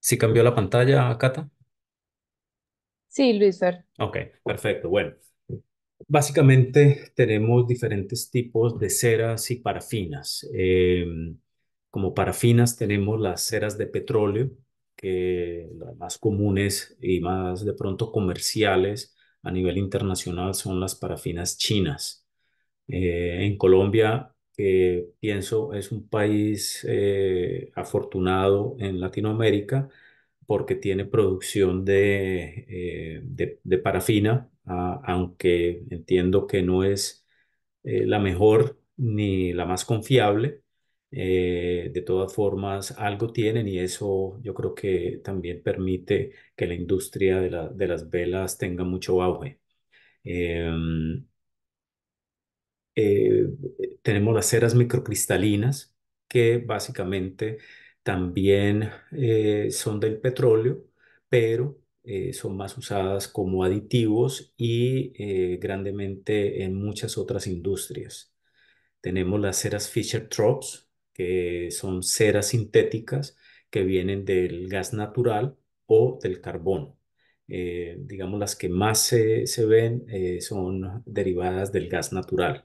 si cambió la pantalla, Cata? Sí, Luis Ok, perfecto. Bueno, básicamente tenemos diferentes tipos de ceras y parafinas. Em, como parafinas tenemos las ceras de petróleo, que las más comunes y más de pronto comerciales a nivel internacional son las parafinas chinas. Eh, en Colombia que pienso es un país eh, afortunado en Latinoamérica porque tiene producción de, eh, de, de parafina, ah, aunque entiendo que no es eh, la mejor ni la más confiable. de todas formas, algo tienen y eso yo creo que también permite que la industria de, la, de las velas tenga mucho auge. Em, eh, tenemos las ceras microcristalinas, que básicamente también eh, son del petróleo, pero eh, son más usadas como aditivos y grandemente en muchas otras industrias. Tenemos las ceras fischer trops que son ceras sintéticas que vienen del gas natural o del carbón. digamos, las que más se ven son derivadas del gas natural.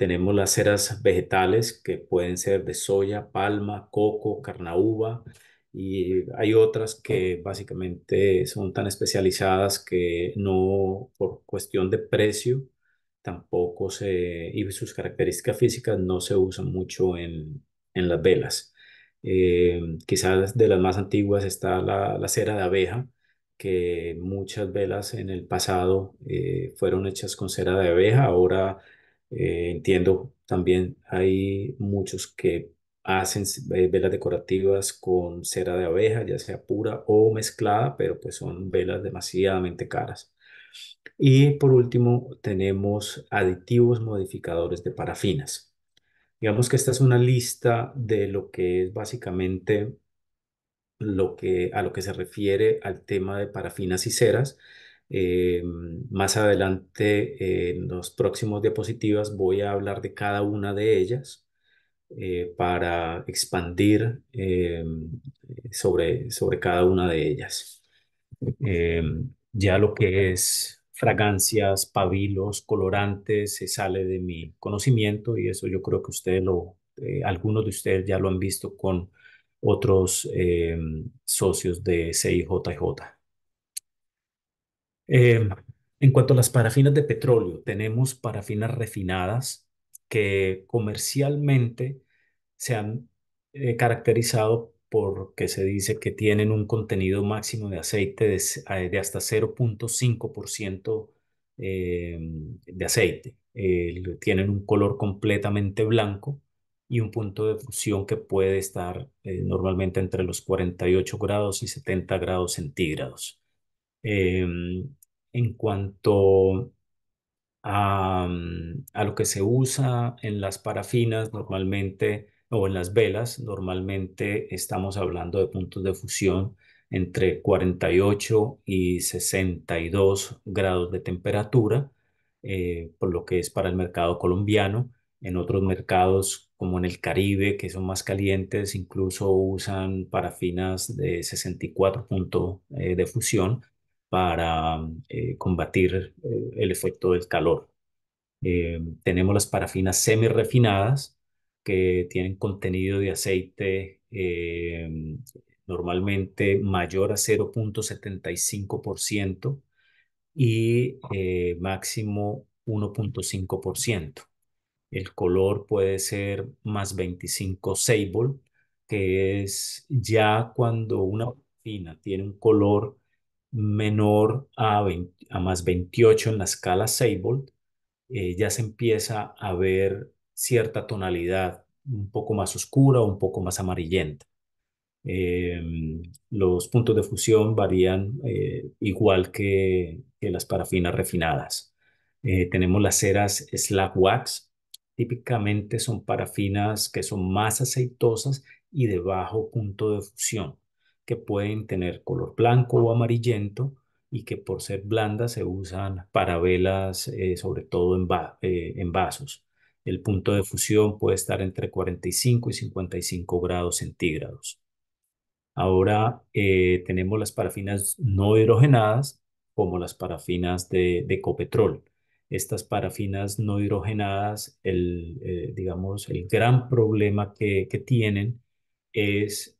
Tenemos las ceras vegetales que pueden ser de soya, palma, coco, carnauba y hay otras que básicamente son tan especializadas que no por cuestión de precio tampoco se y sus características físicas no se usan mucho en, en las velas. Eh, quizás de las más antiguas está la, la, cera de abeja, que muchas velas en el pasado eh, fueron hechas con cera de abeja, ahora eh, entiendo, también hay muchos que hacen eh, velas decorativas con cera de abeja, ya sea pura o mezclada, pero pues son velas demasiadamente caras. Y por último, tenemos aditivos modificadores de parafinas. Digamos que esta es una lista de lo que es básicamente lo que, a lo que se refiere al tema de parafinas y ceras. Eh, más adelante, en los próximos diapositivas, voy a hablar de cada una de ellas eh, para expandir eh, sobre, sobre cada una de ellas. ya lo que es fragancias, pabilos, colorantes, se sale de mi conocimiento y eso yo creo que ustedes lo, algunos de ustedes ya lo han visto con otros socios de CIJJ. Em, en cuanto a las parafinas de petróleo, tenemos parafinas refinadas que comercialmente se han eh, caracterizado porque se dice que tienen un contenido máximo de aceite de, eh, hasta 0.5% em, de aceite. Eh, tienen un color completamente blanco y un punto de fusión que puede estar normalmente entre los 48 grados y 70 grados centígrados. Em, en cuanto mm, a, lo que se usa en las parafinas normalmente o en las velas, normalmente estamos hablando de puntos de fusión entre 48 y 62 grados de temperatura, eh, por lo que es para el mercado colombiano. En otros mercados, como en el Caribe, que son más calientes, incluso usan parafinas de 64 puntos eh, de fusión, para eh, combatir eh, el efecto del calor. Eh, tenemos las parafinas semirefinadas que tienen contenido de aceite normalmente mayor a 0.75% y máximo 1.5%. El color puede ser más 25 sable, que es ya cuando una parafina tiene un color menor a, más 28 en la escala Seibold, eh, ya se empieza a ver cierta tonalidad un poco más oscura, o un poco más amarillenta. Em, los puntos de fusión varían eh, igual que, que, las parafinas refinadas. Eh, tenemos las ceras slack wax, típicamente son parafinas que son más aceitosas y de bajo punto de fusión que pueden tener color blanco o amarillento y que por ser blandas se usan para velas, eh, sobre todo en, eh, en vasos. El punto de fusión puede estar entre 45 y 55 grados centígrados. Ahora eh, tenemos las parafinas no hidrogenadas como las parafinas de, de copetrol. Estas parafinas no hidrogenadas, el, digamos, el gran problema que, que tienen es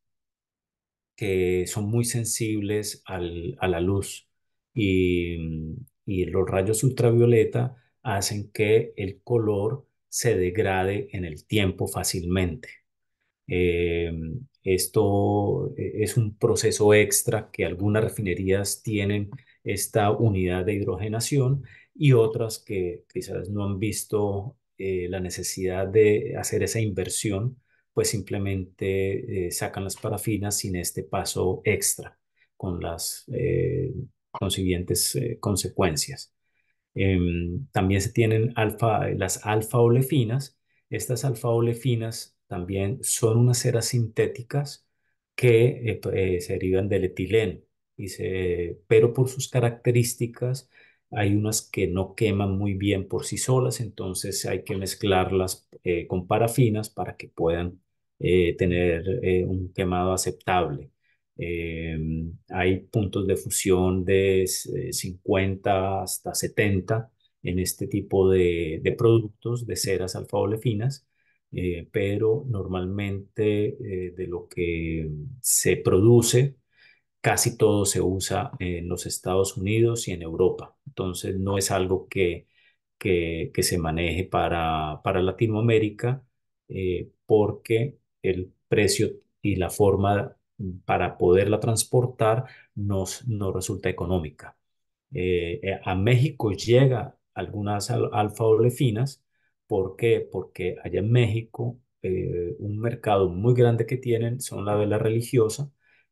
que son muy sensibles a la luz mm, y, los rayos ultravioleta hacen que el color se degrade en el tiempo fácilmente. Eh, esto e, es un proceso extra que algunas refinerías tienen esta unidad de hidrogenación y otras que quizás no han visto eh, la necesidad de hacer esa inversión pues simplemente eh, sacan las parafinas sin este paso extra, con las eh, consiguientes eh, consecuencias. Em, también se tienen alfa, las alfa-olefinas. Estas alfa-olefinas también son unas ceras sintéticas que pues, se derivan del etileno, pero por sus características hay unas que no queman muy bien por sí solas, entonces hay que mezclarlas eh, con parafinas para que puedan eh, tener eh, un quemado aceptable. hay puntos de fusión de 50 hasta 70 en este tipo de, productos de ceras alfa finas, pero normalmente de lo que se produce casi todo se usa en los Estados Unidos y en Europa. Entonces, no es algo que, que, se maneje para, para Latinoamérica eh, porque el precio y la forma para poderla transportar nos, nos resulta económica. Eh, eh, a México llega algunas al, alfa-olefinas. ¿Por qué? Porque allá en México un mercado muy grande que tienen son la vela religiosa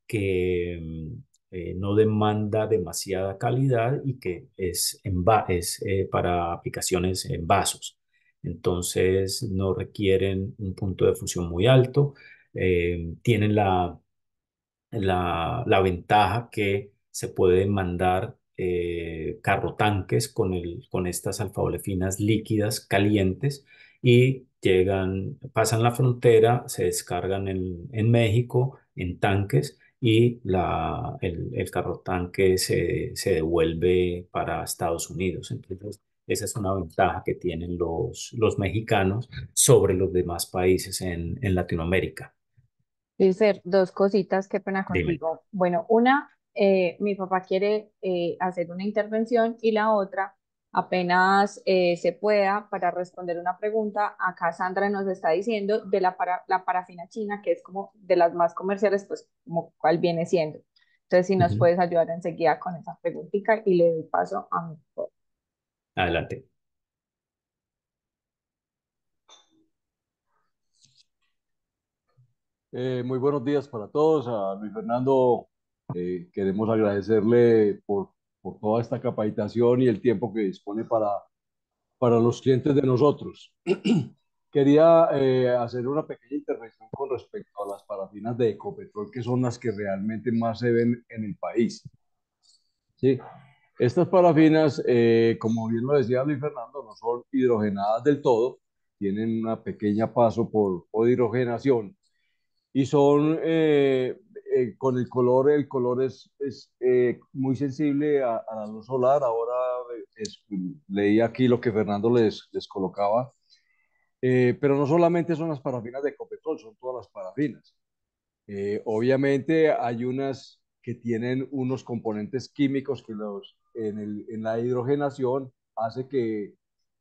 que mm, eh, no demanda demasiada calidad y que es, eh, para aplicaciones en vasos. Entonces no requieren un punto de fusión muy alto, eh, tienen la, ventaja que se pueden mandar carro tanques con, estas alfaolefinas líquidas calientes y llegan, pasan la frontera, se descargan en México en tanques y la, el, el carro tanque se, se devuelve para Estados Unidos. Entonces, esa es una ventaja que tienen los, los mexicanos sobre los demás países en, en Latinoamérica. ser dos cositas, qué pena contigo. Bueno, una, eh, mi papá quiere eh, hacer una intervención y la otra, apenas eh, se pueda para responder una pregunta. Acá Sandra nos está diciendo de la, la parafina china, que es como de las más comerciales, pues como cuál viene siendo. Entonces, si nos puedes ayudar enseguida con esa preguntita y le doy paso a mi Adelante. Eh, muy buenos días para todos. A Luis Fernando, eh, queremos agradecerle por por toda esta capacitación y el tiempo que dispone para, para los clientes de nosotros. Quería eh, hacer una pequeña intervención con respecto a las parafinas de Ecopetrol, que son las que realmente más se ven en el país. ¿Sí? Estas parafinas, eh, como bien lo decía Luis Fernando, no son hidrogenadas del todo, tienen una pequeña paso por, hidrogenación y son eh, eh, con el color, el color es, es eh, muy sensible a, la luz solar. Ahora eh, leí aquí lo que Fernando les, les colocaba. pero no solamente son las parafinas de Copetrol, son todas las parafinas. obviamente hay unas que tienen unos componentes químicos que los, en, el, en la hidrogenación hace que,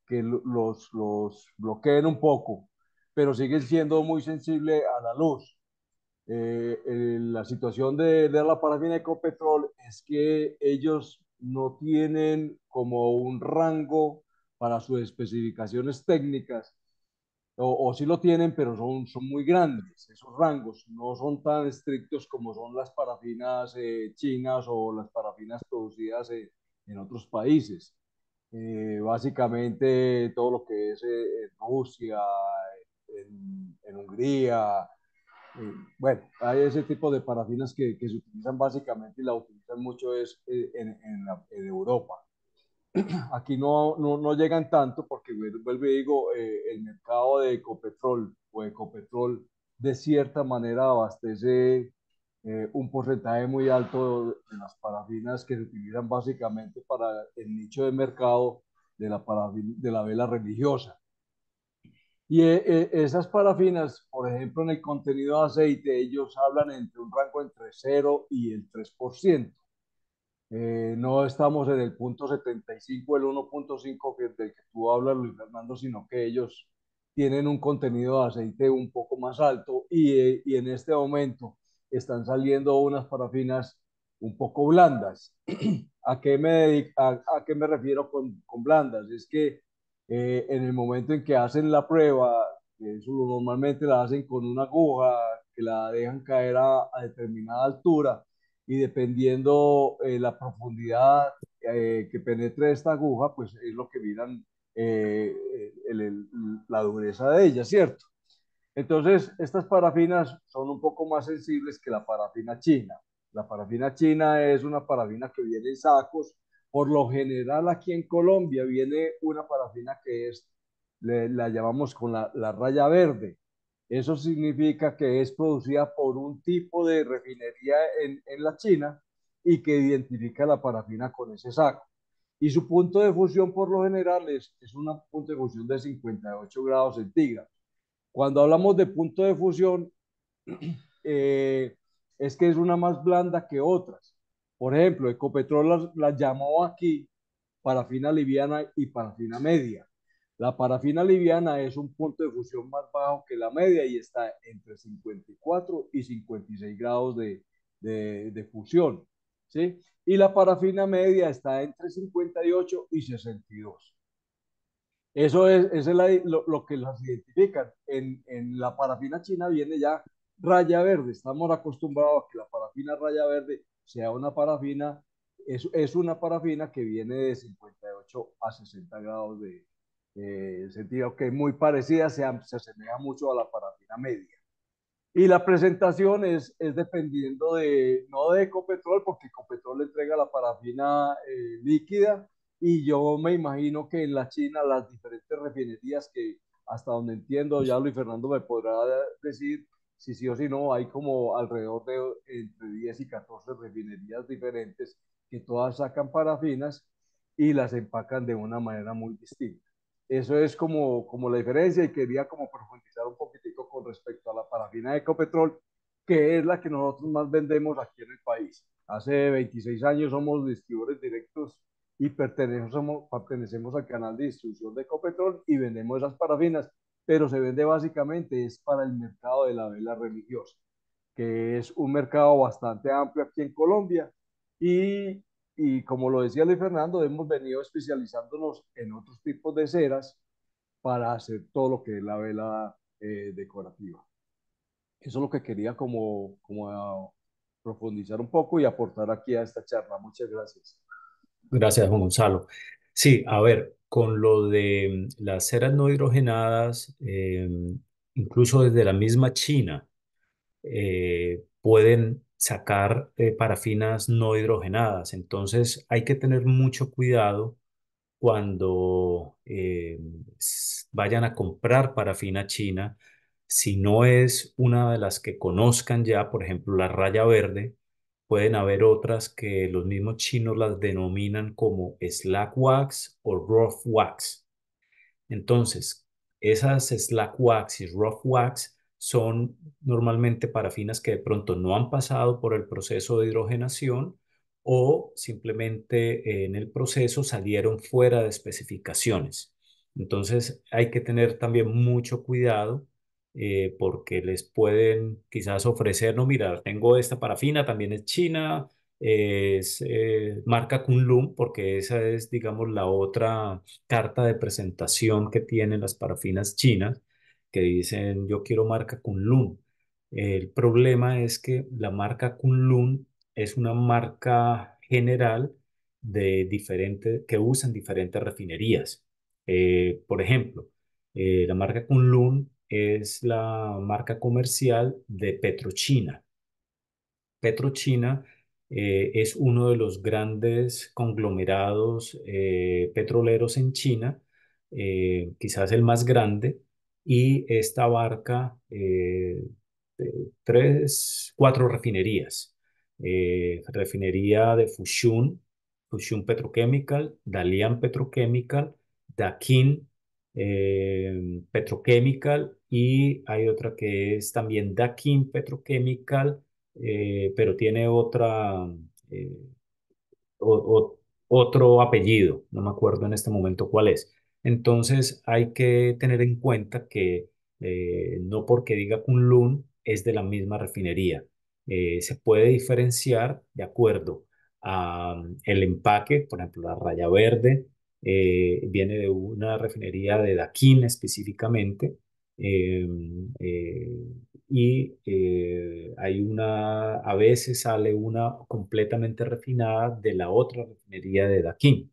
que los, los bloqueen un poco, pero siguen siendo muy sensibles a la luz. Eh, la situación de, la parafina Ecopetrol es que ellos no tienen como un rango para sus especificaciones técnicas, o, o sí lo tienen, pero son, son muy grandes esos rangos, no son tan estrictos como son las parafinas eh, chinas o las parafinas producidas eh, en otros países. básicamente todo lo que es Rusia, en, en Hungría, eh, bueno, hay ese tipo de parafinas que, se utilizan básicamente y la utilizan mucho es eh, en, la, Europa. Aquí no, no, llegan tanto porque, vuelvo y digo, eh, el mercado de Ecopetrol o Ecopetrol de cierta manera abastece un porcentaje muy alto de las parafinas que se utilizan básicamente para el nicho de mercado de la, de la vela religiosa. Y eh, eh, esas parafinas, por ejemplo, en el contenido de aceite, ellos hablan entre un rango entre 0 y el 3%. Eh, no estamos en el punto 75, el 1.5 del que tú hablas, Luis Fernando, sino que ellos tienen un contenido de aceite un poco más alto y, en este momento están saliendo unas parafinas un poco blandas. ¿A qué me, a qué me refiero con, con blandas? Es que eh, en el momento en que hacen la prueba, eso normalmente la hacen con una aguja que la dejan caer a, determinada altura y dependiendo eh, la profundidad eh, que penetre esta aguja, pues es lo que miran la dureza de ella, ¿cierto? Entonces, estas parafinas son un poco más sensibles que la parafina china. La parafina china es una parafina que viene en sacos por lo general aquí en Colombia viene una parafina que es, la llamamos con la, raya verde. Eso significa que es producida por un tipo de refinería en, la China y que identifica la parafina con ese saco. Y su punto de fusión por lo general es, es un punto de fusión de 58 grados centígrados. Cuando hablamos de punto de fusión, eh, es que es una más blanda que otras. Por ejemplo, Ecopetrol las la llamó aquí parafina liviana y parafina media. La parafina liviana es un punto de fusión más bajo que la media y está entre 54 y 56 grados de, fusión. ¿sí? Y la parafina media está entre 58 y 62. Eso es, lo, que las identifican. En, en, la parafina china viene ya raya verde. Estamos acostumbrados a que la parafina raya verde sea una parafina, es, es una parafina que viene de 58 a 60 grados de, sentido que es muy parecida, se, se asemeja mucho a la parafina media. Y la presentación es, es dependiendo de, no de Ecopetrol, porque Ecopetrol le entrega la parafina eh, líquida y yo me imagino que en la China las diferentes refinerías que hasta donde entiendo, ya Luis Fernando me podrá decir, si sí o si no, hay como alrededor de entre 10 y 14 refinerías diferentes que todas sacan parafinas y las empacan de una manera muy distinta. Eso es como, como la diferencia y quería como profundizar un poquitico con respecto a la parafina de Ecopetrol, que es la que nosotros más vendemos aquí en el país. Hace 26 años somos distribuidores directos y pertenecemos, pertenecemos al canal de distribución de Ecopetrol y vendemos esas parafinas pero se vende básicamente es para el mercado de la vela religiosa, que es un mercado bastante amplio aquí en Colombia y, y como lo decía Luis Fernando, hemos venido especializándonos en otros tipos de ceras para hacer todo lo que es la vela eh, decorativa. Eso es lo que quería como, como profundizar un poco y aportar aquí a esta charla. Muchas gracias. Gracias, Juan Gonzalo. Sí, a ver, con lo de las ceras no hidrogenadas, em, incluso desde la misma China, eh, pueden sacar eh, parafinas no hidrogenadas. Entonces hay que tener mucho cuidado cuando eh, vayan a comprar parafina china, si no es una de las que conozcan ya, por ejemplo, la raya verde, Pueden haber otras que los mismos chinos las denominan como slack wax o rough wax. Entonces, esas slack wax y rough wax son normalmente parafinas que de pronto no han pasado por el proceso de hidrogenación o simplemente en el proceso salieron fuera de especificaciones. Entonces hay que tener también mucho cuidado eh, porque les pueden quizás ofrecer, no, mira, tengo esta parafina, también es china, es eh, marca Kunlun, porque esa es, digamos, la otra carta de presentación que tienen las parafinas chinas, que dicen, yo quiero marca Kunlun. El problema es que la marca Kunlun es una marca general de diferente, que usan diferentes refinerías. Eh, por ejemplo, la marca Kunlun es la marca comercial de Petrochina. Petrochina eh, es uno de los grandes conglomerados eh, petroleros en China, eh, quizás el más grande, y esta abarca tres, cuatro refinerías. refinería de Fushun, Fushun Petrochemical, Dalian Petrochemical, Dakin Petrochemical y hay otra que es también Dakin Petrochemical, eh, pero tiene otra, eh, otro apellido, no me acuerdo en este momento cuál es. Entonces hay que tener en cuenta que eh, no porque diga Kunlun es de la misma refinería. se puede diferenciar de acuerdo a mm, el empaque, por ejemplo, la raya verde viene de una refinería de Dakin específicamente, Em, eh, y eh, hay una, a veces sale una completamente refinada de la otra refinería de Daquín.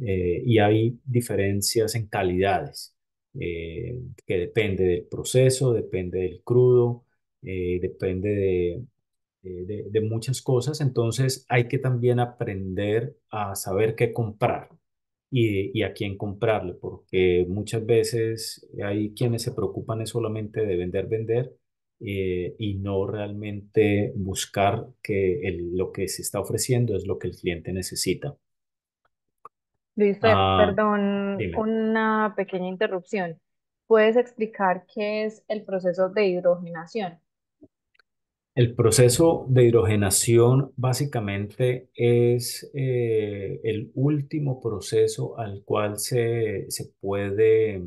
Eh, y hay diferencias en calidades, que depende del proceso, depende del crudo, depende de muchas cosas. Entonces hay que también aprender a saber qué comprar y, a quién comprarle, porque muchas veces hay quienes se preocupan solamente de vender, vender eh, y no realmente buscar que lo que se está ofreciendo es lo que el cliente necesita. Luis, ah, perdón, una pequeña interrupción. ¿Puedes explicar qué es el proceso de hidrogenación? El proceso de hidrogenación básicamente es eh, el último proceso al cual se, puede,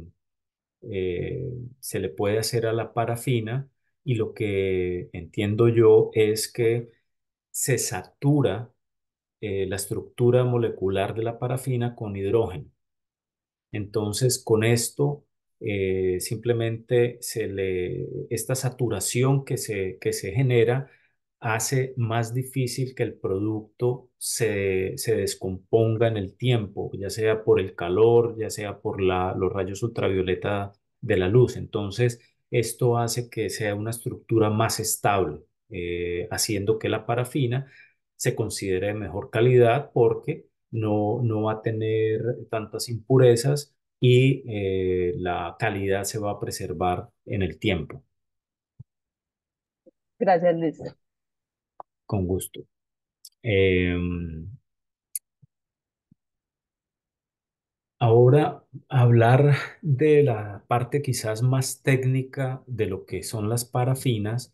eh, se le puede hacer a la parafina y lo que entiendo yo es que se satura eh, la estructura molecular de la parafina con hidrógeno. Entonces, con esto eh, simplemente esta saturación que se, que se genera hace más difícil que el producto se, descomponga en el tiempo, ya sea por el calor, ya sea por la, los rayos ultravioleta de la luz. Entonces, esto hace que sea una estructura más estable, eh, haciendo que la parafina se considere de mejor calidad porque no, no va a tener tantas impurezas y eh, la calidad se va a preservar en el tiempo. Gracias, Luis. Con gusto. Em, ahora, hablar de la parte quizás más técnica de lo que son las parafinas.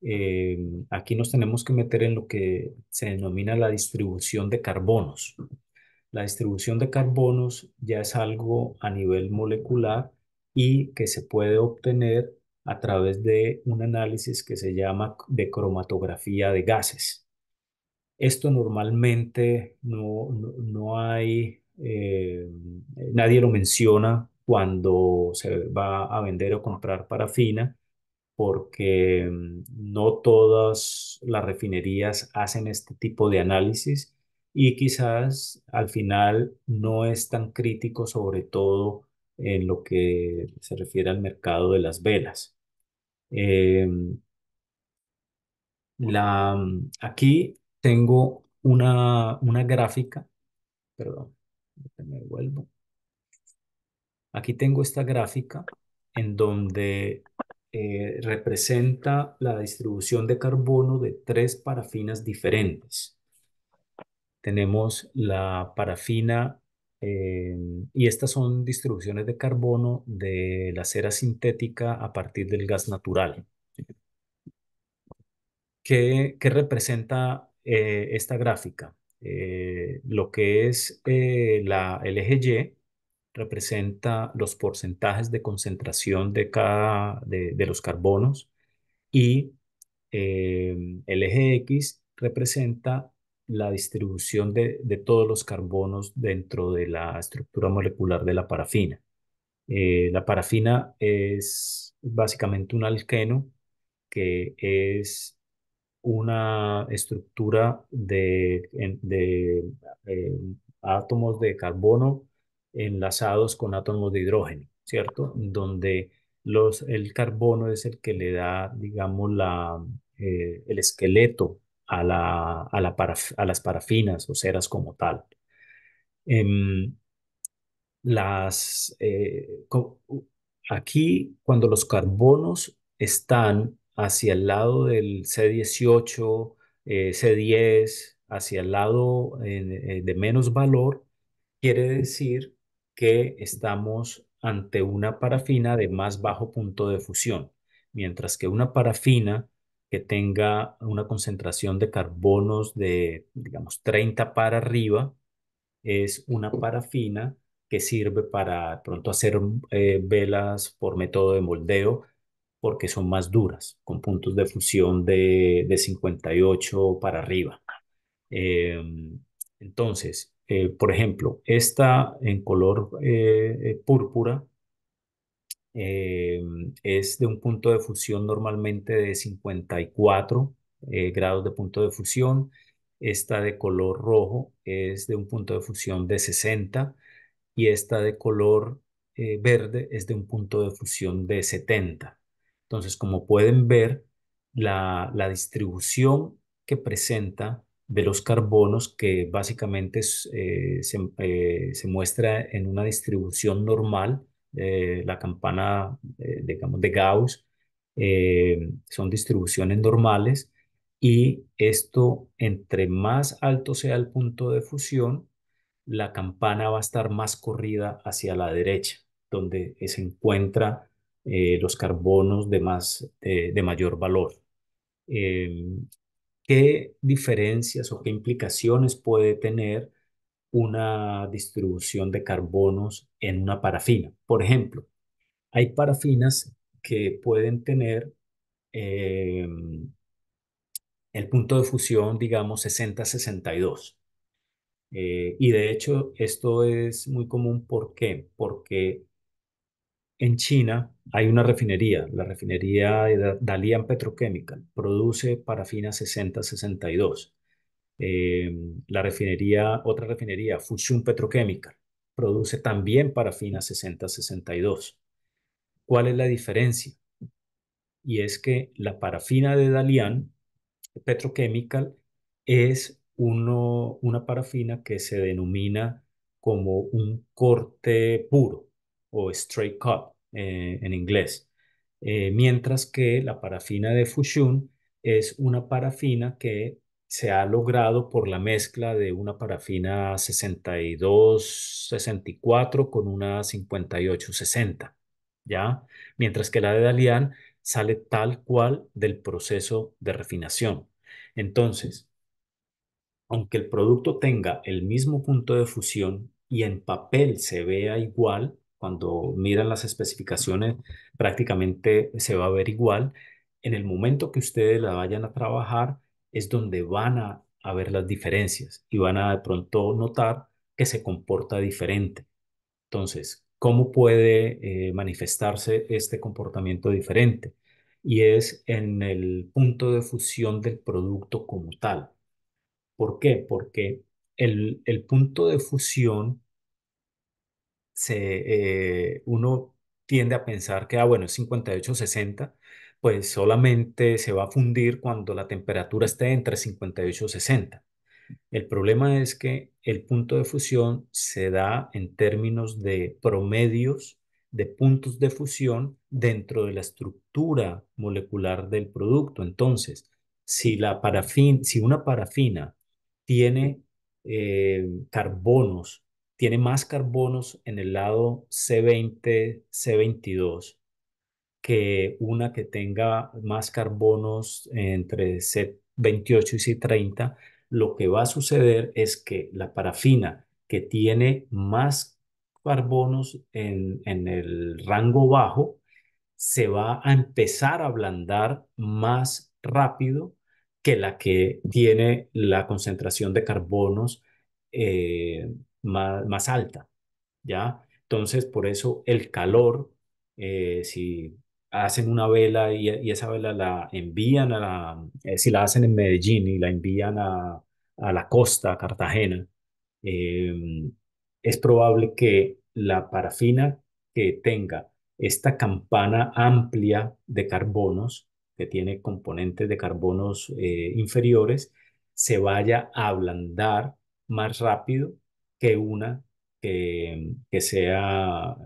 Em, aquí nos tenemos que meter en lo que se denomina la distribución de carbonos la distribución de carbonos ya es algo a nivel molecular y que se puede obtener a través de un análisis que se llama de cromatografía de gases. Esto normalmente no, hay, eh, nadie lo menciona cuando se va a vender o comprar parafina, porque mm, no todas las refinerías hacen este tipo de análisis y quizás al final no es tan crítico, sobre todo en lo que se refiere al mercado de las velas. Em, la, aquí tengo una, gráfica, perdón, me vuelvo. Aquí tengo esta gráfica en donde eh, representa la distribución de carbono de tres parafinas diferentes tenemos la parafina em, y estas son distribuciones de carbono de la cera sintética a partir del gas natural. ¿Qué, representa eh, esta gráfica? Eh, lo que es eh, la, el eje Y representa los porcentajes de concentración de cada de, de los carbonos y em, el eje X representa la distribución de, todos los carbonos dentro de la estructura molecular de la parafina. Eh, la parafina es básicamente un alqueno que es una estructura de, eh, átomos de carbono enlazados con átomos de hidrógeno, ¿cierto? Donde los, el carbono es el que le da, digamos, la, eh, el esqueleto a, la, a, las parafinas o ceras como tal. Em, las, eh, aquí, cuando los carbonos están hacia el lado del C18, eh, C10, hacia el lado eh, de menos valor, quiere decir que estamos ante una parafina de más bajo punto de fusión, mientras que una parafina que tenga una concentración de carbonos de, digamos, 30 para arriba, es una parafina que sirve para pronto hacer eh, velas por método de moldeo porque son más duras, con puntos de fusión de, de 58 para arriba. Em, entonces, eh, por ejemplo, esta en color eh, púrpura eh, es de un punto de fusión normalmente de 54 eh, grados de punto de fusión. Esta de color rojo es de un punto de fusión de 60 y esta de color eh, verde es de un punto de fusión de 70. Entonces, como pueden ver, la, distribución que presenta de los carbonos, que básicamente se, se muestra en una distribución normal, eh, la campana, eh, digamos, de Gauss, eh, son distribuciones normales y esto, entre más alto sea el punto de fusión, la campana va a estar más corrida hacia la derecha, donde se encuentran los carbonos de, más, de mayor valor. ¿Qué diferencias o qué implicaciones puede tener una distribución de carbonos en una parafina. Por ejemplo, hay parafinas que pueden tener em, el punto de fusión, digamos, 60-62. Eh, y de hecho, esto es muy común. ¿Por qué? Porque en China hay una refinería, la refinería de Dalian Petrochemical, produce parafina 60-62. Eh, la refinería, otra refinería, Fushun Petrochemical, produce también parafina 6062. ¿Cuál es la diferencia? Y es que la parafina de Dalian, Petrochemical, es uno, una parafina que se denomina como un corte puro o straight cut eh, en inglés, eh, mientras que la parafina de Fushun es una parafina que se ha logrado por la mezcla de una parafina 62-64 con una 58-60, ¿ya? Mientras que la de Dalian sale tal cual del proceso de refinación. Entonces, aunque el producto tenga el mismo punto de fusión y en papel se vea igual, cuando miran las especificaciones prácticamente se va a ver igual, en el momento que ustedes la vayan a trabajar, es donde van a, ver las diferencias y van a de pronto notar que se comporta diferente. Entonces, ¿cómo puede eh, manifestarse este comportamiento diferente? Y es en el punto de fusión del producto como tal. ¿Por qué? Porque el, punto de fusión, se, eh, uno tiende a pensar que, ah, bueno, es 58-60, pues solamente se va a fundir cuando la temperatura esté entre 58 y 60. El problema es que el punto de fusión se da en términos de promedios de puntos de fusión dentro de la estructura molecular del producto. Entonces, si, si una parafina tiene eh, carbonos, tiene más carbonos en el lado C20, C22 que una que tenga más carbonos entre C28 y C30, lo que va a suceder es que la parafina que tiene más carbonos en, el rango bajo se va a empezar a ablandar más rápido que la que tiene la concentración de carbonos eh, más, alta, ¿ya? Entonces, por eso el calor eh, si hacen una vela y, esa vela la envían a la, eh, si la hacen en Medellín y la envían a, la costa, a Cartagena, em, es probable que la parafina que tenga esta campana amplia de carbonos, que tiene componentes de carbonos eh, inferiores, se vaya a ablandar más rápido que una que, que sea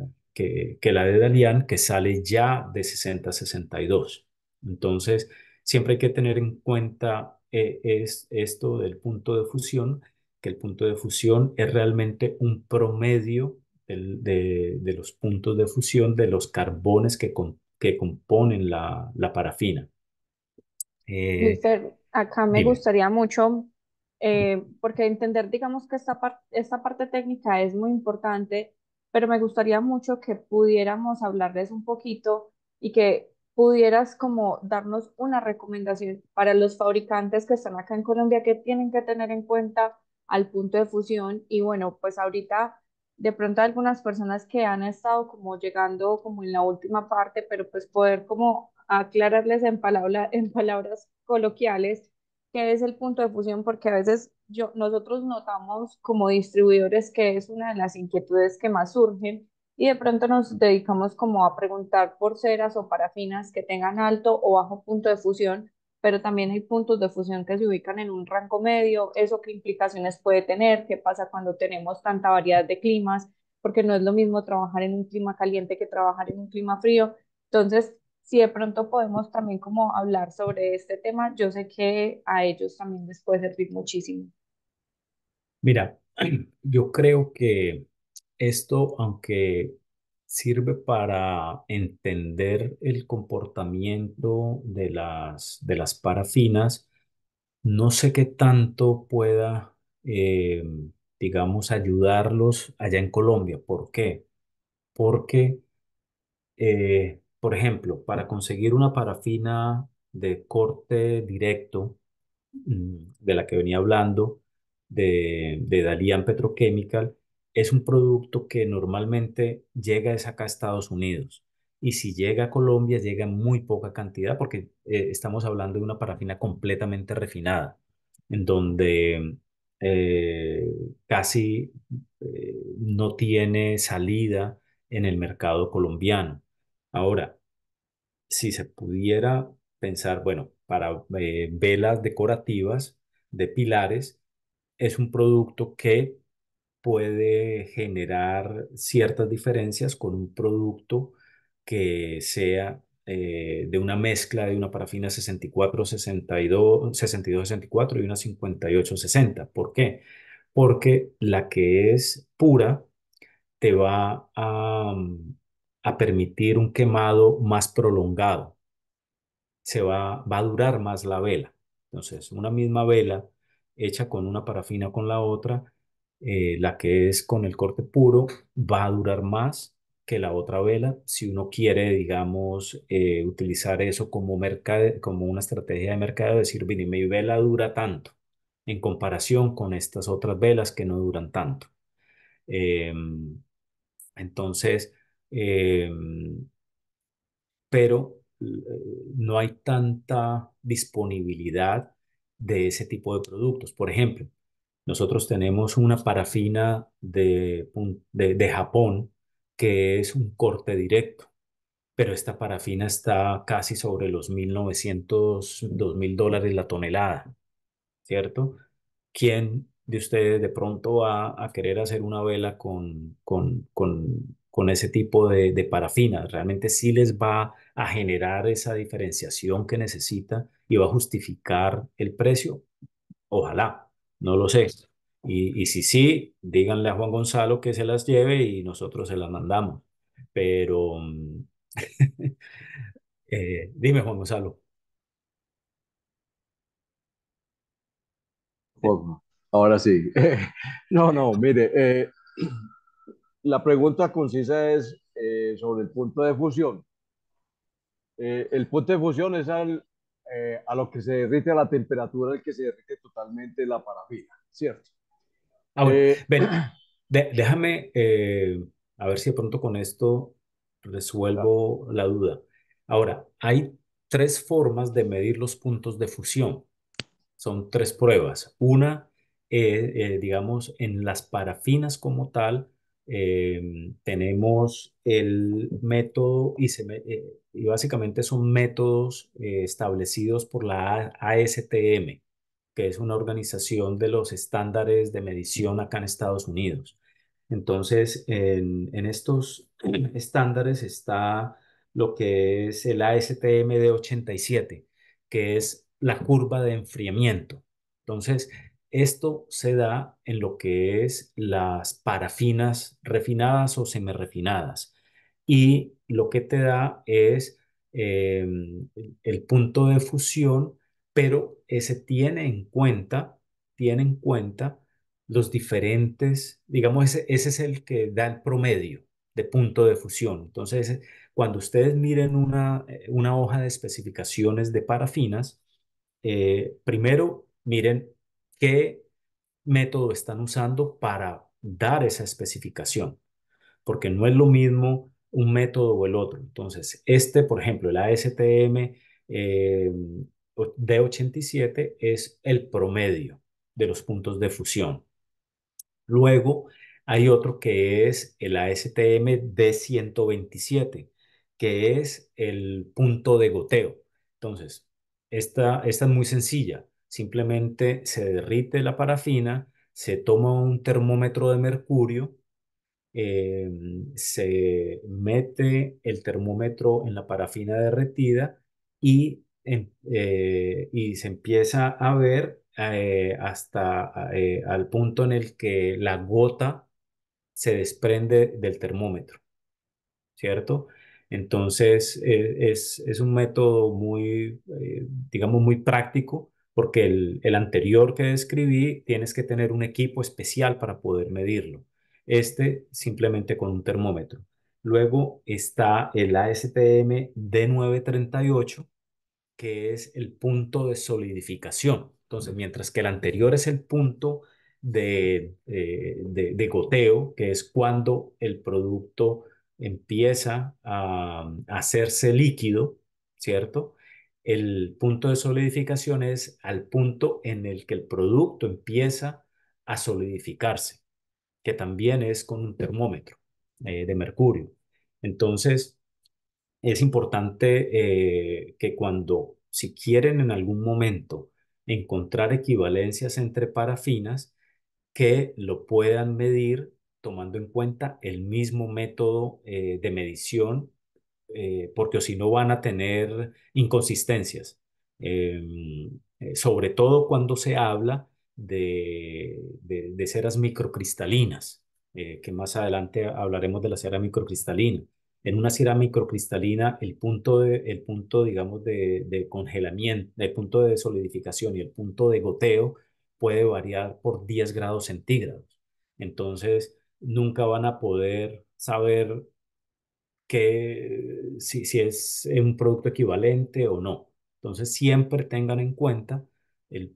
que, la de Dalian, que sale ya de 60-62. Entonces, siempre hay que tener en cuenta eh, es esto del punto de fusión, que el punto de fusión es realmente un promedio de, los puntos de fusión de los carbones que, que componen la, la parafina. Eh, acá me gustaría mucho, eh, porque entender, digamos que esta, esta parte técnica es muy importante pero me gustaría mucho que pudiéramos hablarles un poquito y que pudieras como darnos una recomendación para los fabricantes que están acá en Colombia que tienen que tener en cuenta al punto de fusión y bueno, pues ahorita de pronto algunas personas que han estado como llegando como en la última parte, pero pues poder como aclararles en, palabra, en palabras coloquiales ¿Qué es el punto de fusión, porque a veces yo, nosotros notamos como distribuidores que es una de las inquietudes que más surgen y de pronto nos dedicamos como a preguntar por ceras o parafinas que tengan alto o bajo punto de fusión, pero también hay puntos de fusión que se ubican en un rango medio, eso qué implicaciones puede tener, qué pasa cuando tenemos tanta variedad de climas, porque no es lo mismo trabajar en un clima caliente que trabajar en un clima frío. Entonces, si de pronto podemos también como hablar sobre este tema, yo sé que a ellos también les puede servir muchísimo. Mira, yo creo que esto, aunque sirve para entender el comportamiento de las, de las parafinas, no sé qué tanto pueda, eh, digamos, ayudarlos allá en Colombia. ¿Por qué? Porque eh, por ejemplo, para conseguir una parafina de corte directo, mm, de la que venía hablando, de, de Dalian Petrochemical, es un producto que normalmente llega es acá a Estados Unidos. Y si llega a Colombia, llega en muy poca cantidad porque eh, estamos hablando de una parafina completamente refinada, en donde eh, casi eh, no tiene salida en el mercado colombiano. Ahora, si se pudiera pensar, bueno, para eh, velas decorativas de pilares, es un producto que puede generar ciertas diferencias con un producto que sea eh, de una mezcla de una parafina 64, 62, 64 y una 58, 60. ¿Por qué? Porque la que es pura te va a, a permitir un quemado más prolongado. Se va, va a durar más la vela. Entonces, una misma vela hecha con una parafina con la otra, eh, la que es con el corte puro, va a durar más que la otra vela. Si uno quiere, digamos, eh, utilizar eso como, como una estrategia de mercado, decir, mi vela dura tanto en comparación con estas otras velas que no duran tanto. Em, entonces, Em, pero eh, no hay tanta disponibilidad de ese tipo de productos. Por ejemplo, nosotros tenemos una parafina de, de, Japón que es un corte directo, pero esta parafina está casi sobre los 1.900, 2.000 dólares la tonelada, ¿cierto? ¿Quién de ustedes de pronto va a querer hacer una vela con, con con ese tipo de, de parafinas. Realmente sí les va a generar esa diferenciación que necesita y va a justificar el precio. Ojalá, no lo sé. Y, si sí, díganle a Juan Gonzalo que se las lleve y nosotros se las mandamos. Pero mm, eh, dime, Juan Gonzalo. Ahora sí. no, no, mire, eh, la pregunta concisa es eh, sobre el punto de fusión. Eh, el punto de fusión es al, eh, a lo que se derrite a la temperatura al que se derrite totalmente la parafina, ¿cierto? Ahora, déjame a ver si de pronto con esto resuelvo la duda. Ahora, hay tres formas de medir los puntos de fusión. Son tres pruebas. Una, digamos, en las parafinas como tal, Em, tenemos el método y, se, eh, y básicamente son métodos eh, establecidos por la ASTM, que es una organización de los estándares de medición acá en Estados Unidos. Entonces, en, en estos estándares está lo que es el ASTM de 87, que es la curva de enfriamiento. Entonces, esto se da en lo que es las parafinas refinadas o semirefinadas. Y lo que te da es em, el punto de fusión, pero ese tiene en cuenta, tiene en cuenta los diferentes, digamos, ese, es el que da el promedio de punto de fusión. Entonces, cuando ustedes miren una, eh, hoja de especificaciones de parafinas, eh, primero miren qué método están usando para dar esa especificación, porque no es lo mismo un método o el otro. Entonces, este, por ejemplo, el ASTM eh, D87 es el promedio de los puntos de fusión. Luego hay otro que es el ASTM D127, que es el punto de goteo. Entonces, esta, esta es muy sencilla. Simplemente se derrite la parafina, se toma un termómetro de mercurio, eh, se mete el termómetro en la parafina derretida y, eh, se empieza a ver eh, hasta al punto en el que la gota se desprende del termómetro, ¿cierto? Entonces es, es un método muy, digamos, muy práctico porque el, anterior que describí tienes que tener un equipo especial para poder medirlo. Este simplemente con un termómetro. Luego está el ASTM D938, que es el punto de solidificación. Entonces, mientras que el anterior es el punto de, eh, goteo, que es cuando el producto empieza a hacerse líquido, ¿cierto? El punto de solidificación es al punto en el que el producto empieza a solidificarse, que también es con un termómetro eh, de mercurio. Entonces, es importante eh, que cuando, si quieren en algún momento encontrar equivalencias entre parafinas, que lo puedan medir tomando en cuenta el mismo método eh, de medición eh, porque si no van a tener inconsistencias, em, eh, sobre todo cuando se habla de, de, ceras microcristalinas, eh, que más adelante hablaremos de la cera microcristalina. En una cera microcristalina, el punto, de, el punto digamos, de, de congelamiento, el punto de solidificación y el punto de goteo puede variar por 10 grados centígrados. Entonces, nunca van a poder saber que si, si es un producto equivalente o no. Entonces siempre tengan en cuenta el,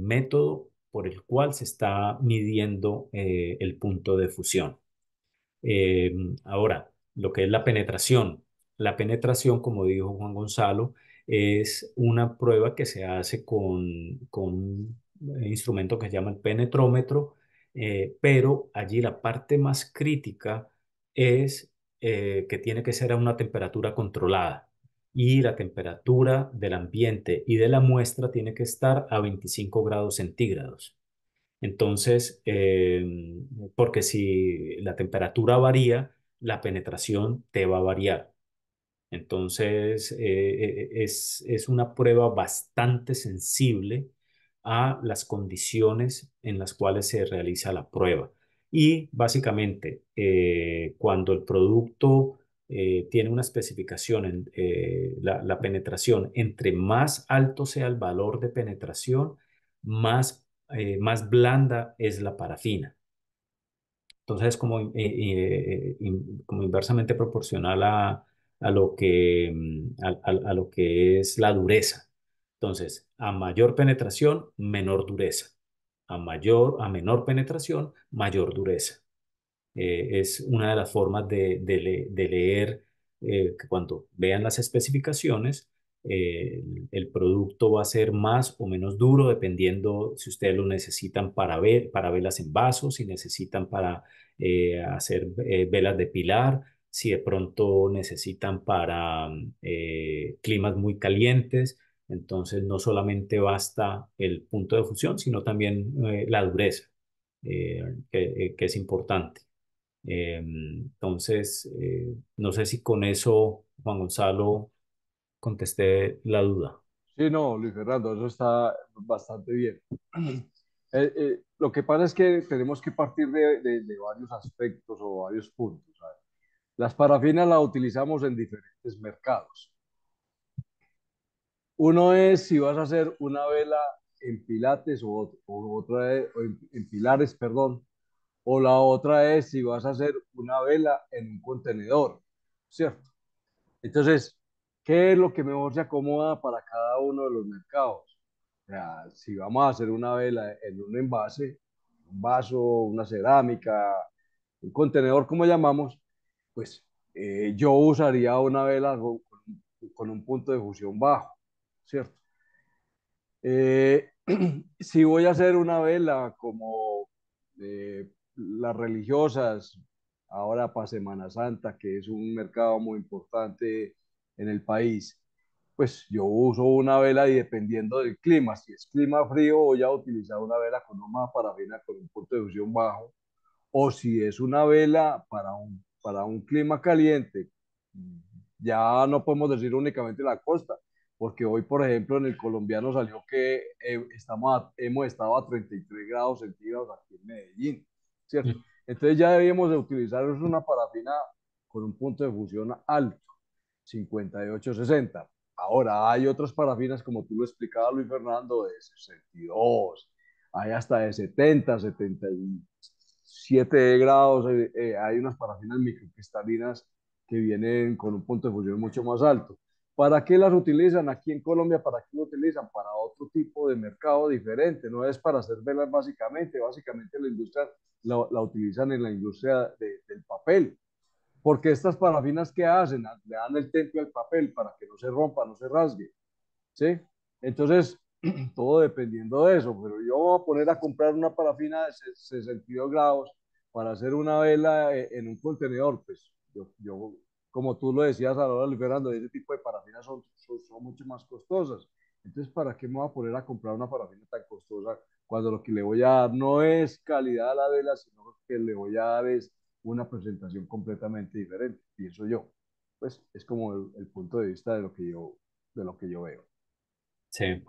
método por el cual se está midiendo eh, el punto de fusión. Eh, ahora, lo que es la penetración. La penetración, como dijo Juan Gonzalo, es una prueba que se hace con, un instrumento que se llama el penetrómetro, eh, pero allí la parte más crítica es eh, que tiene que ser a una temperatura controlada y la temperatura del ambiente y de la muestra tiene que estar a 25 grados centígrados. Entonces, em, porque si la temperatura varía, la penetración te va a variar. Entonces, eh, eh, es, es una prueba bastante sensible a las condiciones en las cuales se realiza la prueba. Y básicamente, eh, cuando el producto eh, tiene una especificación, en eh, la, penetración, entre más alto sea el valor de penetración, más, blanda es la parafina. Entonces, es como inversamente proporcional mm, a lo que es la dureza. Entonces, a mayor penetración, menor dureza a mayor, a menor penetración, mayor dureza. Eh, es una de las formas de, leer eh, que cuando vean las especificaciones, eh, el producto va a ser más o menos duro dependiendo si ustedes lo necesitan para, ver, para velas en vasos, si necesitan para hacer velas de pilar, si de pronto necesitan para climas muy calientes, entonces, no solamente basta el punto de fusión, sino también eh, la dureza, eh, eh, que, es importante. Em, entonces, no sé si con eso, Juan Gonzalo, contesté la duda. Sí, no, Luis Fernando, eso está bastante bien. lo que pasa es que tenemos que partir de, varios aspectos o varios puntos. Las parafinas las utilizamos en diferentes mercados uno es si vas a hacer una vela en pilates o, otra e, en, pilares, perdón, o la otra es si vas a hacer una vela en un contenedor, ¿cierto? Entonces, ¿qué es lo que mejor se acomoda para cada uno de los mercados? O sea, si vamos a hacer una vela en un envase, un vaso, una cerámica, un contenedor, como llamamos, pues eh, yo usaría una vela con un punto de fusión bajo ¿cierto? Eh, si voy a hacer una vela como eh, las religiosas, ahora para Semana Santa, que es un mercado muy importante en el país, pues yo uso una vela y dependiendo del clima, si es clima frío voy a utilizar una vela con una parafina con un punto de fusión bajo, o si es una vela para un, para un clima caliente, ya no podemos decir únicamente la costa, porque hoy, por ejemplo, en el colombiano salió que eh, estamos hemos estado a 33 grados centígrados aquí en Medellín, ¿cierto? Entonces ya debíamos de utilizar una parafina con un punto de fusión alto, 58-60. Ahora hay otras parafinas, como tú lo explicabas, Luis Fernando, de 62, hay hasta de 70, 77 grados, eh, eh, hay unas parafinas microcristalinas que vienen con un punto de fusión mucho más alto. ¿Para qué las utilizan aquí en Colombia? ¿Para qué lo utilizan? Para otro tipo de mercado diferente. No es para hacer velas básicamente. Básicamente la industria la, utilizan en la industria del papel. Porque estas parafinas que hacen, ah, le dan el templo al papel para que no se rompa, no se rasgue. ¿Sí? Entonces, todo dependiendo de eso. Pero yo voy a poner a comprar una parafina de 62 grados para hacer una vela eh, en un contenedor. Pues yo, yo como tú lo decías a la hora liberando, ese tipo de parafinas son, son, mucho más costosas. Entonces, ¿para qué me voy a poner a comprar una parafina tan costosa cuando lo que le voy a dar no es calidad a la vela, sino que le voy a dar es una presentación completamente diferente, pienso yo. Pues es como el, punto de vista de lo que yo, de lo que yo veo. Sí.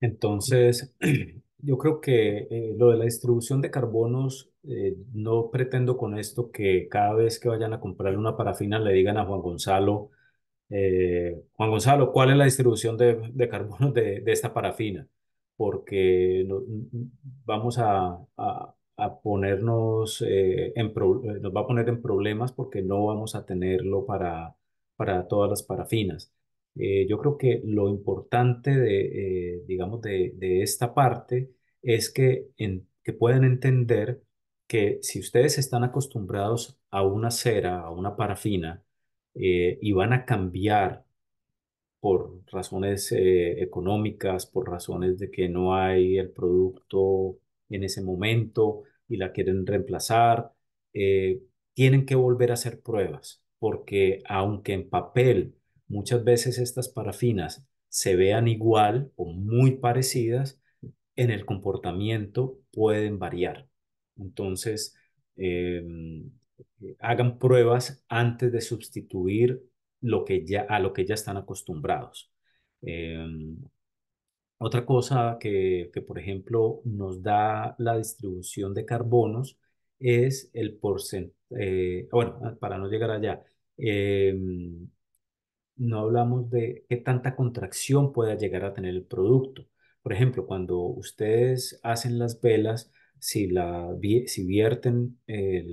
Entonces, Yo creo que eh, lo de la distribución de carbonos, eh, no pretendo con esto que cada vez que vayan a comprar una parafina le digan a Juan Gonzalo, eh, Juan Gonzalo, ¿cuál es la distribución de, de carbonos de, esta parafina? Porque vamos a, ponernos en nos va a poner en problemas porque no vamos a tenerlo para todas las parafinas. Eh, yo creo que lo importante de, eh, digamos, de, esta parte es que, en, que puedan entender que si ustedes están acostumbrados a una cera, a una parafina, eh, y van a cambiar por razones económicas, por razones de que no hay el producto en ese momento y la quieren reemplazar, tienen que volver a hacer pruebas, porque aunque en papel muchas veces estas parafinas se vean igual o muy parecidas, en el comportamiento pueden variar. Entonces, eh, eh, hagan pruebas antes de sustituir lo que ya, a lo que ya están acostumbrados. Eh, otra cosa que, por ejemplo, nos da la distribución de carbonos es el porcentaje, bueno, para no llegar allá, no hablamos de qué tanta contracción pueda llegar a tener el producto. Por ejemplo, cuando ustedes hacen las velas, si, la, vierten eh,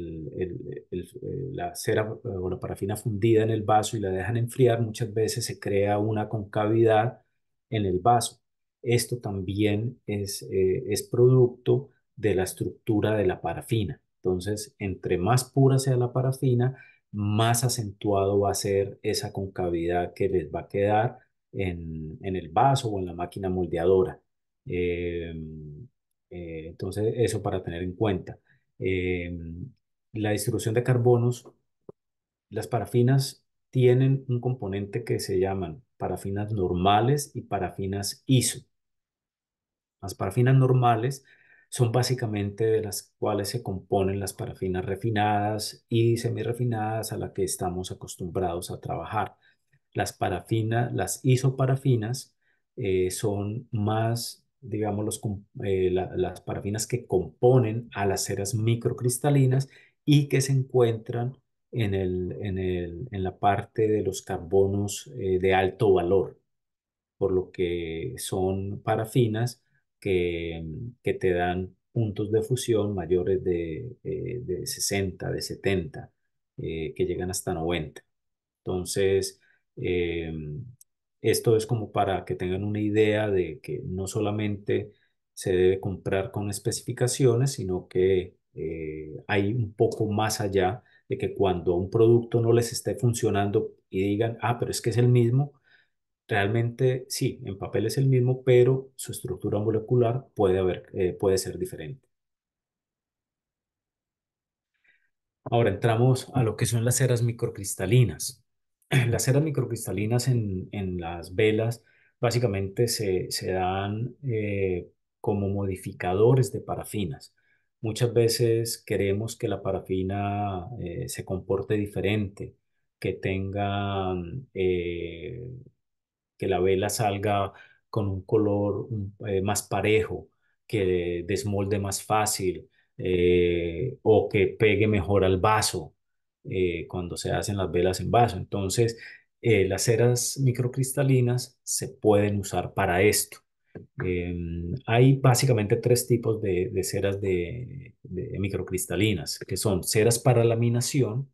la cera eh, o la parafina fundida en el vaso y la dejan enfriar, muchas veces se crea una concavidad en el vaso. Esto también es eh, producto de la estructura de la parafina. Entonces, entre más pura sea la parafina, más acentuado va a ser esa concavidad que les va a quedar en, el vaso o en la máquina moldeadora. Em, eh, entonces, eso para tener en cuenta. Em, la distribución de carbonos, las parafinas tienen un componente que se llaman parafinas normales y parafinas ISO. Las parafinas normales son básicamente de las cuales se componen las parafinas refinadas y semirefinadas a las que estamos acostumbrados a trabajar. Las parafinas, las isoparafinas, eh, son más, digamos, eh, las parafinas que componen a las ceras microcristalinas y que se encuentran en, la parte de los carbonos eh, de alto valor, por lo que son parafinas que, te dan puntos de fusión mayores de, eh, de 60, de 70, eh, que llegan hasta 90. Entonces, eh, esto es como para que tengan una idea de que no solamente se debe comprar con especificaciones, sino que hay un poco más allá de que cuando un producto no les esté funcionando y digan, ah, pero es que es el mismo, Realmente sí, en papel es el mismo, pero su estructura molecular puede, haber, eh, puede ser diferente. Ahora entramos a lo que son las ceras microcristalinas. Las ceras microcristalinas en, las velas básicamente se, dan eh, como modificadores de parafinas. Muchas veces queremos que la parafina eh, se comporte diferente, que tenga que la vela salga con un color eh, más parejo, que desmolde más fácil eh, o que pegue mejor al vaso eh, cuando se hacen las velas en vaso. Entonces, las ceras microcristalinas se pueden usar para esto. Em, hay básicamente tres tipos de, ceras de, microcristalinas, que son ceras para laminación,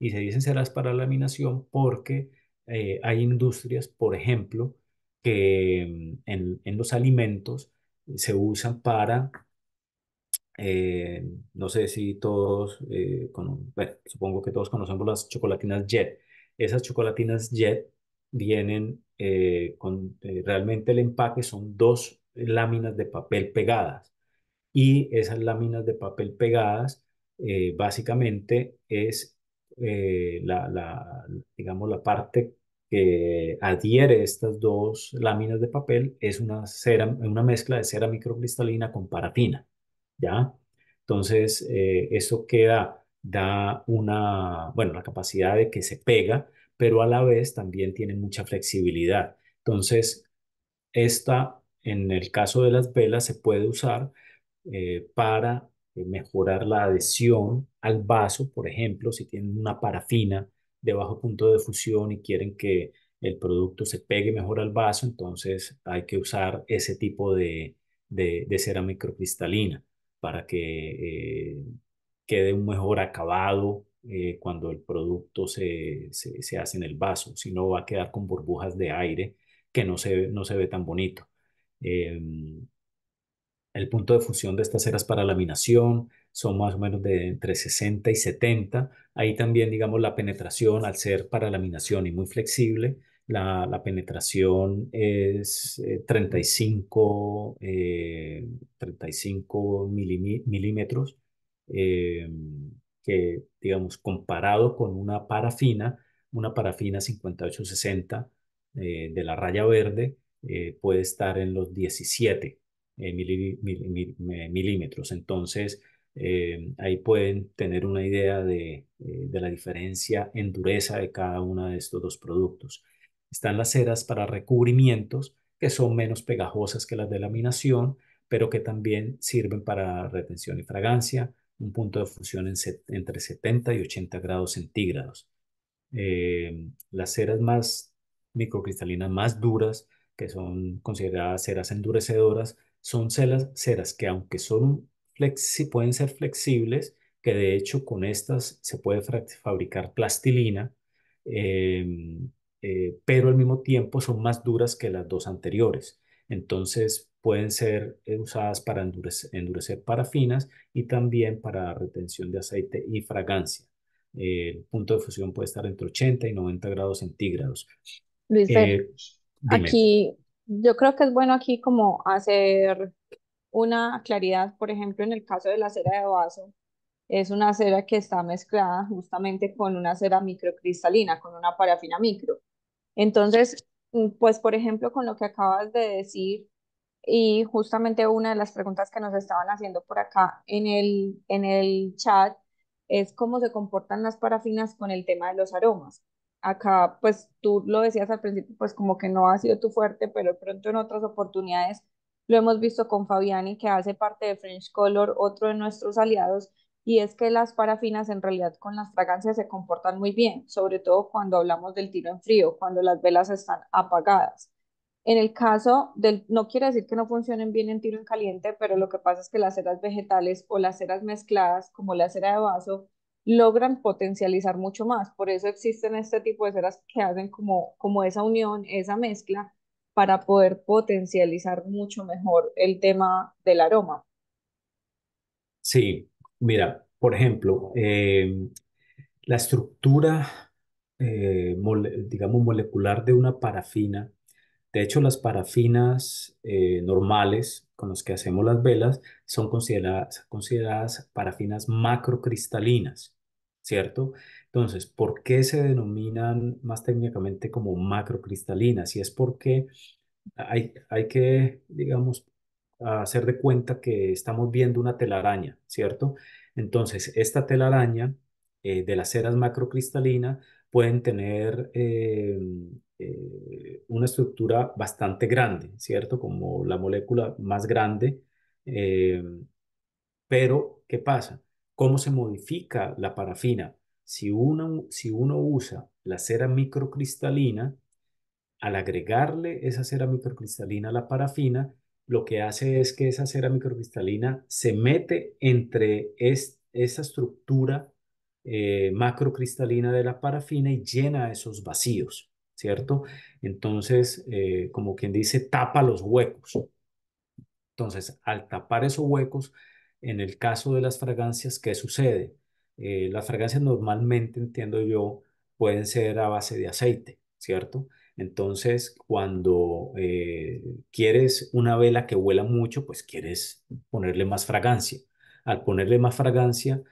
y se dicen ceras para laminación porque eh, hay industrias, por ejemplo, que mm, en, los alimentos se usan para, eh, no sé si todos, eh, bueno, supongo que todos conocemos las chocolatinas Jet. Esas chocolatinas Jet vienen con, realmente el empaque son dos láminas de papel pegadas y esas láminas de papel pegadas básicamente es eh, la, digamos, la parte que adhiere estas dos láminas de papel es una, cera, una mezcla de cera microcristalina con paratina, ¿ya? Entonces, eh, eso queda, da una, bueno, la capacidad de que se pega, pero a la vez también tiene mucha flexibilidad. Entonces, esta, en el caso de las velas, se puede usar eh, para eh, mejorar la adhesión al vaso, por ejemplo, si tienen una parafina de bajo punto de fusión y quieren que el producto se pegue mejor al vaso, entonces hay que usar ese tipo de, de, cera microcristalina para que eh, quede un mejor acabado eh, cuando el producto se, se, hace en el vaso, si no va a quedar con burbujas de aire que no se, no se ve tan bonito. Em, el punto de fusión de estas ceras para laminación son más o menos de entre 60 y 70. Ahí también, digamos, la penetración al ser para laminación y muy flexible, la, penetración es 35, eh, 35 eh, milímetros, eh, que, digamos, comparado con una parafina, una parafina 5860 60 de la raya verde puede estar en los 17 eh, milímetros. Entonces, eh, ahí pueden tener una idea de, eh, de, la diferencia en dureza de cada uno de estos dos productos. Están las ceras para recubrimientos, que son menos pegajosas que las de laminación, pero que también sirven para retención y fragancia, un punto de fusión entre 70 y 80 grados centígrados. las ceras más microcristalinas más duras, que son consideradas ceras endurecedoras, son ceras, que aunque son flexi, pueden ser flexibles, que de hecho con estas se puede fabricar plastilina, em, eh, pero al mismo tiempo son más duras que las dos anteriores. Entonces pueden ser eh, usadas para endurecer, parafinas y también para retención de aceite y fragancia. el punto de fusión puede estar entre 80 y 90 grados centígrados. Luis, eh, aquí yo creo que es bueno aquí como hacer una claridad, por ejemplo, en el caso de la cera de vaso, es una cera que está mezclada justamente con una cera microcristalina, con una parafina micro. Entonces, mm, pues por ejemplo, con lo que acabas de decir y justamente una de las preguntas que nos estaban haciendo por acá en el, en el chat es cómo se comportan las parafinas con el tema de los aromas acá, pues tú lo decías al principio, pues como que no ha sido tu fuerte, pero pronto en otras oportunidades lo hemos visto con Fabiani, que hace parte de French Color, otro de nuestros aliados, y es que las parafinas en realidad con las fragancias se comportan muy bien, sobre todo cuando hablamos del tiro en frío, cuando las velas están apagadas. En el caso del, no quiere decir que no funcionen bien en tiro en caliente, pero lo que pasa es que las ceras vegetales o las ceras mezcladas, como la cera de vaso, logran potencializar mucho más. Por eso existen este tipo de ceras que hacen como, como esa unión, esa mezcla, para poder potencializar mucho mejor el tema del aroma. Sí, mira, por ejemplo, em, la estructura, eh, digamos, molecular de una parafina, de hecho las parafinas eh, normales con las que hacemos las velas son consideradas, consideradas parafinas macrocristalinas. ¿cierto? Entonces, ¿por qué se denominan más técnicamente como macrocristalinas? Y es porque hay, hay que, digamos, hacer de cuenta que estamos viendo una telaraña, ¿cierto? Entonces, esta telaraña eh, de las ceras macrocristalinas pueden tener eh, eh, una estructura bastante grande, ¿cierto? Como la molécula más grande. pero, ¿qué pasa? cómo se modifica la parafina. Si uno, si uno usa la cera microcristalina, al agregarle esa cera microcristalina a la parafina, lo que hace es que esa cera microcristalina se mete entre es, esa estructura eh, macrocristalina de la parafina y llena esos vacíos, ¿cierto? Entonces, eh, como quien dice, tapa los huecos. Entonces, al tapar esos huecos, en el caso de las fragancias, ¿qué sucede? Eh, las fragancias normalmente, entiendo yo, pueden ser a base de aceite, ¿cierto? Entonces, cuando eh, quieres una vela que huela mucho, pues quieres ponerle más fragancia. Al ponerle más fragancia,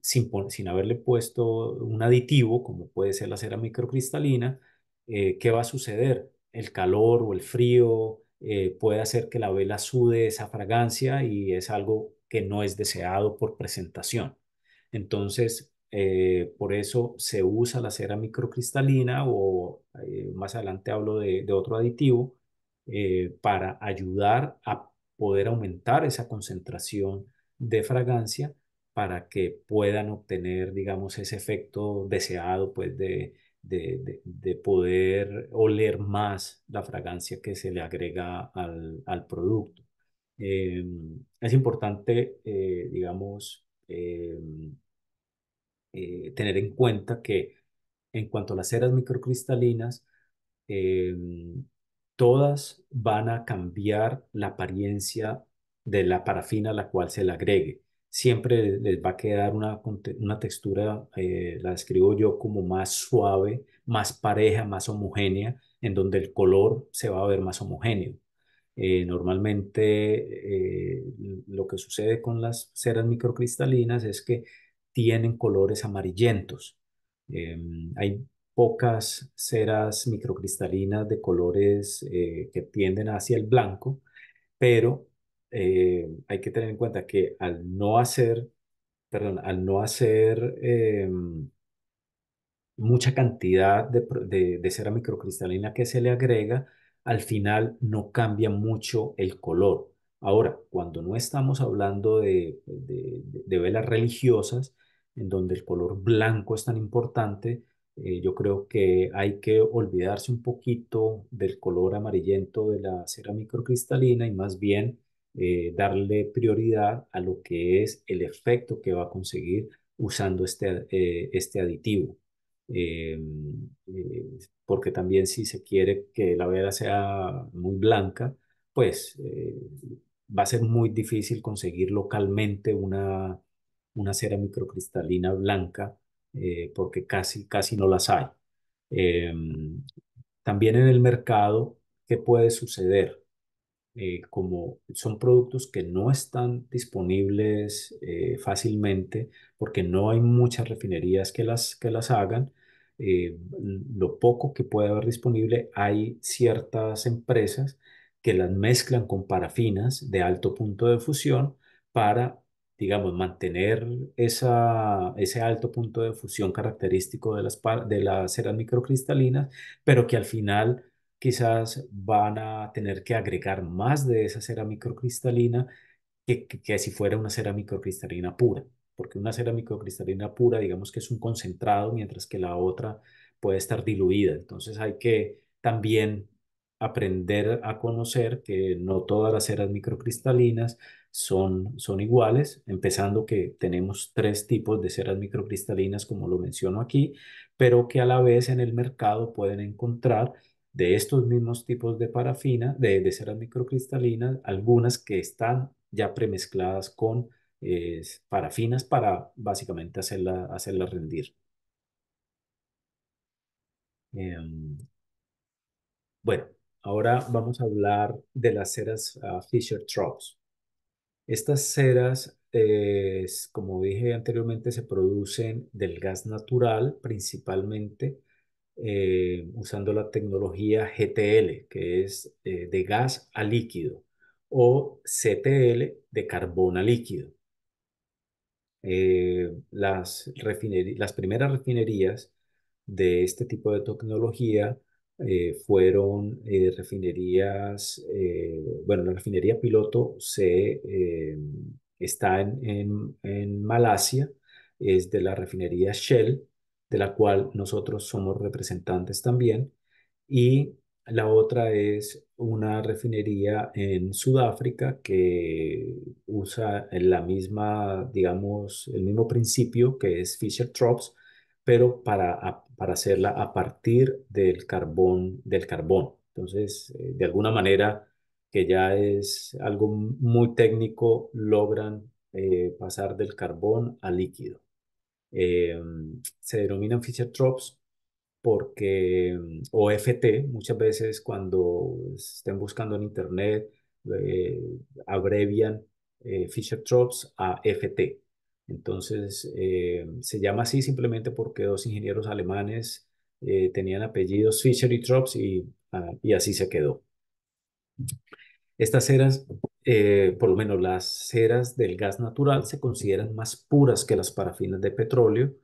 sin, sin haberle puesto un aditivo, como puede ser la cera microcristalina, eh, ¿qué va a suceder? El calor o el frío puede hacer que la vela sude esa fragancia y es algo que no es deseado por presentación. Entonces, eh, por eso se usa la cera microcristalina o eh, más adelante hablo de, otro aditivo eh, para ayudar a poder aumentar esa concentración de fragancia para que puedan obtener, digamos, ese efecto deseado, pues, de, poder oler más la fragancia que se le agrega al, producto. Em, es importante, eh, digamos, eh, eh, tener en cuenta que en cuanto a las ceras microcristalinas, todas van a cambiar la apariencia de la parafina a la cual se le agregue. Siempre les va a quedar una, una textura, la describo yo como más suave, más pareja, más homogénea, en donde el color se va a ver más homogéneo. Eh, normalmente eh, lo que sucede con las ceras microcristalinas es que tienen colores amarillentos. Em, hay pocas ceras microcristalinas de colores eh, que tienden hacia el blanco, pero hay que tener en cuenta que al no hacer, al no hacer em, mucha cantidad de cera microcristalina que se le agrega, al final no cambia mucho el color. Ahora, cuando no estamos hablando de, velas religiosas, en donde el color blanco es tan importante, eh, yo creo que hay que olvidarse un poquito del color amarillento de la cera microcristalina y más bien eh, darle prioridad a lo que es el efecto que va a conseguir usando este, eh, este aditivo. Em, porque también si se quiere que la vela sea muy blanca, pues eh, va a ser muy difícil conseguir localmente una, una cera microcristalina blanca, eh, porque casi, casi no las hay. Em, también en el mercado, ¿qué puede suceder? Eh, como son productos que no están disponibles fácilmente porque no hay muchas refinerías que las, que las hagan, eh, lo poco que puede haber disponible, hay ciertas empresas que las mezclan con parafinas de alto punto de fusión para, digamos, mantener ese alto punto de fusión característico de las, de las ceras microcristalinas, pero que al final quizás van a tener que agregar más de esa cera microcristalina que, que si fuera una cera microcristalina pura porque una cera microcristalina pura, digamos que es un concentrado, mientras que la otra puede estar diluida. Entonces hay que también aprender a conocer que no todas las ceras microcristalinas son, son iguales, empezando que tenemos tres tipos de ceras microcristalinas, como lo menciono aquí, pero que a la vez en el mercado pueden encontrar de estos mismos tipos de parafina, de, de ceras microcristalinas, algunas que están ya premezcladas con para parafinas para básicamente hacerla, rendir. Em, bueno, ahora vamos a hablar de las ceras ah, fisher fischer Estas ceras, como dije anteriormente, se producen del gas natural principalmente eh, usando la tecnología GTL, que es eh, de gas a líquido, o CTL de carbón a líquido. Eh, las, las primeras refinerías de este tipo de tecnología eh, fueron eh, refinerías, bueno, la refinería piloto se, está en, en, Malasia, es de la refinería Shell, de la cual nosotros somos representantes también, y la otra es una refinería en Sudáfrica que usa la misma, digamos, el mismo principio que es fischer trops pero para, hacerla a partir del carbón, del carbón. Entonces, eh, de alguna manera, que ya es algo muy técnico, logran eh, pasar del carbón a líquido. Em, se denominan Fischer-Tropsch porque mm, OFT muchas veces cuando estén buscando en internet eh, abrevian eh, Fisher Trops a FT. Entonces eh, se llama así simplemente porque dos ingenieros alemanes tenían apellidos Fisher y Trops ah, y, así se quedó. Estas ceras, por lo menos las ceras del gas natural, se consideran más puras que las parafinas de petróleo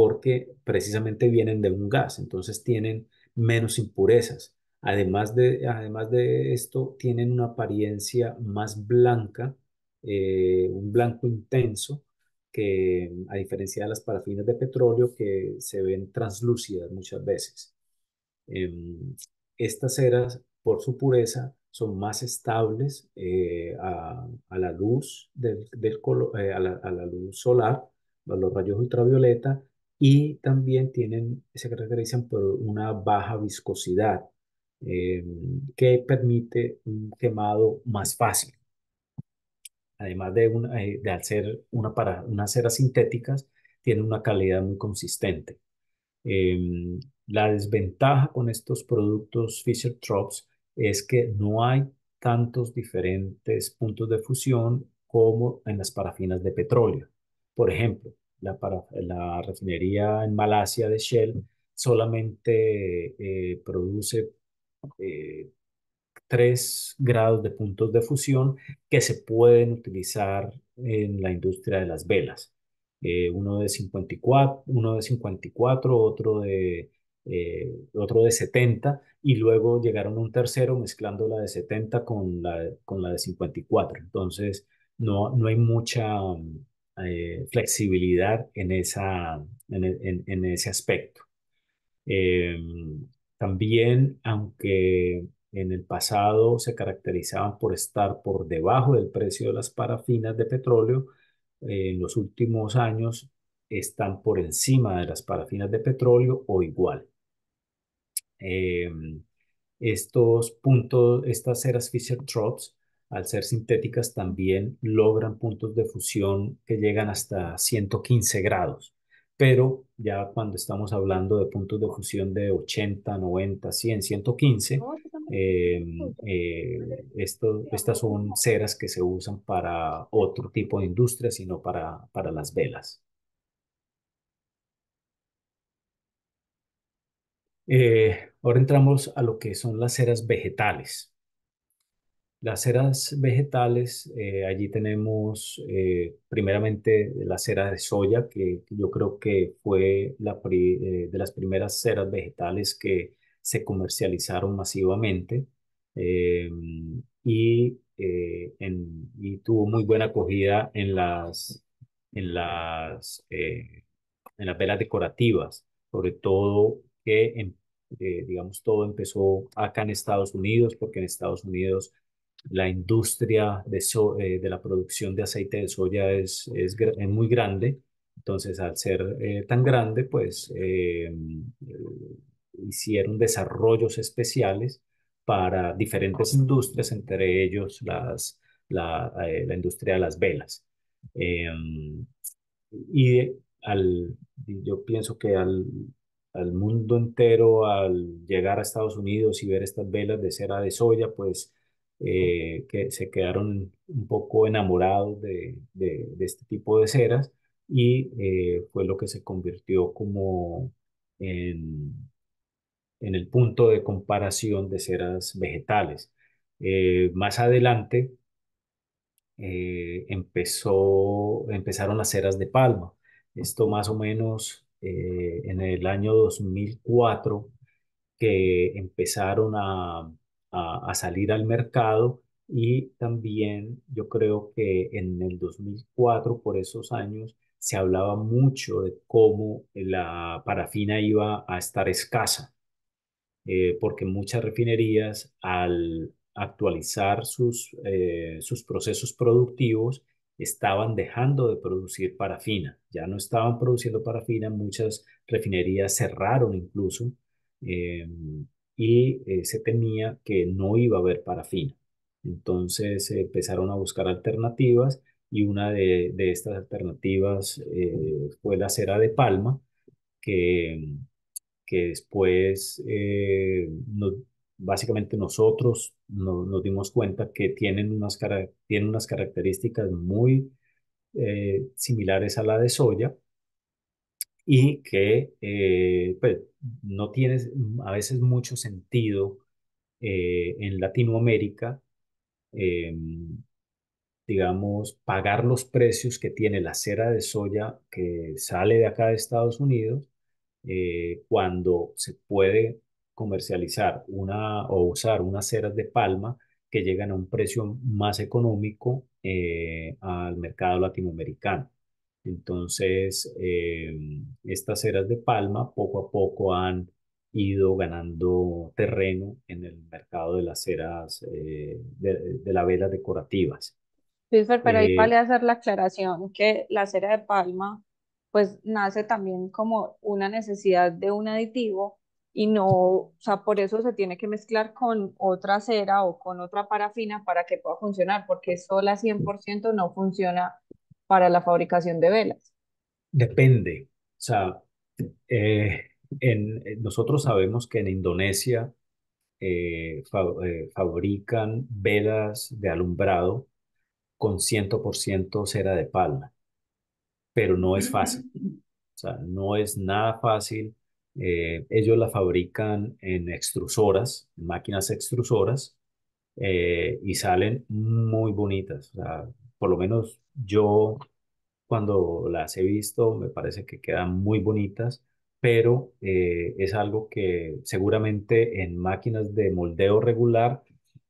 porque precisamente vienen de un gas, entonces tienen menos impurezas. Además de, además de esto, tienen una apariencia más blanca, eh, un blanco intenso, que a diferencia de las parafinas de petróleo que se ven translúcidas muchas veces. Em, estas ceras, por su pureza, son más estables eh, a, la luz del, eh, a, la, a, la, luz solar, a los rayos ultravioleta y también tienen, se caracterizan por una baja viscosidad em, que permite un quemado más fácil. Además de, una, eh, de una para, unas ceras sintéticas, tiene una calidad muy consistente. Em, la desventaja con estos productos Fischer trops es que no hay tantos diferentes puntos de fusión como en las parafinas de petróleo. Por ejemplo, la, la refinería en Malasia de Shell solamente eh, produce eh, tres grados de puntos de fusión que se pueden utilizar en la industria de las velas. Eh, uno, de 54, uno de 54, otro de, otro de 70 y luego llegaron un tercero mezclando la de 70 con la, con la de 54. Entonces, no, no hay mucha, eh, flexibilidad en, esa, en, ese aspecto. Em, también, aunque en el pasado se caracterizaban por estar por debajo del precio de las parafinas de petróleo, en los últimos años están por encima de las parafinas de petróleo o igual. Em, estos puntos, estas eras Fisher-Tropsch al ser sintéticas, también logran puntos de fusión que llegan hasta 115 grados. Pero ya cuando estamos hablando de puntos de fusión de 80, 90, 100, 115, estas son ceras que se usan para otro tipo de industria, sino para, para las velas. Eh, ahora entramos a lo que son las ceras vegetales. Las ceras vegetales, eh, allí tenemos eh, primeramente la cera de soya, que yo creo que fue la eh, de las primeras ceras vegetales que se comercializaron masivamente y, en, y, tuvo muy buena acogida en las, en las, en las velas decorativas, sobre todo que, em, digamos, todo empezó acá en Estados Unidos, porque en Estados Unidos la industria eh, de, la producción de aceite de soya es, muy grande. Entonces, al ser eh, tan grande, pues em, eh, hicieron desarrollos especiales para diferentes industrias, entre ellos la, industria de las velas. Em, y yo pienso que al, al mundo entero, al llegar a Estados Unidos y ver estas velas de cera de soya, pues eh, que se quedaron un poco enamorados de, este tipo de ceras y eh, fue lo que se convirtió como en, el punto de comparación de ceras vegetales. Eh, más adelante empezó, empezaron las ceras de palma. Esto más o menos en el año 2004 que empezaron a, a, salir al mercado y también yo creo que en el 2004, por esos años, se hablaba mucho de cómo la parafina iba a estar escasa, eh, porque muchas refinerías al actualizar sus, eh, sus procesos productivos estaban dejando de producir parafina, ya no estaban produciendo parafina, muchas refinerías cerraron incluso. Em, y eh, se temía que no iba a haber parafina. Entonces empezaron a buscar alternativas y una de, estas alternativas eh, fue la cera de palma, que, que después eh, básicamente nosotros nos dimos cuenta que tienen unas, unas características muy similares a la de soya, y que eh, pues, no tiene mm, a veces mucho sentido eh, en Latinoamérica, em, digamos, pagar los precios que tiene la cera de soya que sale de acá de Estados Unidos eh, cuando se puede comercializar una o usar unas ceras de palma que llegan a un precio más económico al mercado latinoamericano. Entonces, eh, estas ceras de palma poco a poco han ido ganando terreno en el mercado de las ceras, eh, de, la vela decorativas. Sí, pero ahí eh, vale hacer la aclaración que la cera de palma pues nace también como una necesidad de un aditivo y no, o sea, por eso se tiene que mezclar con otra cera o con otra parafina para que pueda funcionar, porque sola 100% no funciona para la fabricación de velas? Depende. O sea, eh, eh, nosotros sabemos que en Indonesia eh, fabrican velas de alumbrado con 100% cera de palma, pero no es fácil. Mm. O sea, no es nada fácil. ellos la fabrican en extrusoras, máquinas extrusoras, y salen muy bonitas. O por lo menos yo cuando las he visto me parece que quedan muy bonitas, pero eh, es algo que seguramente en máquinas de moldeo regular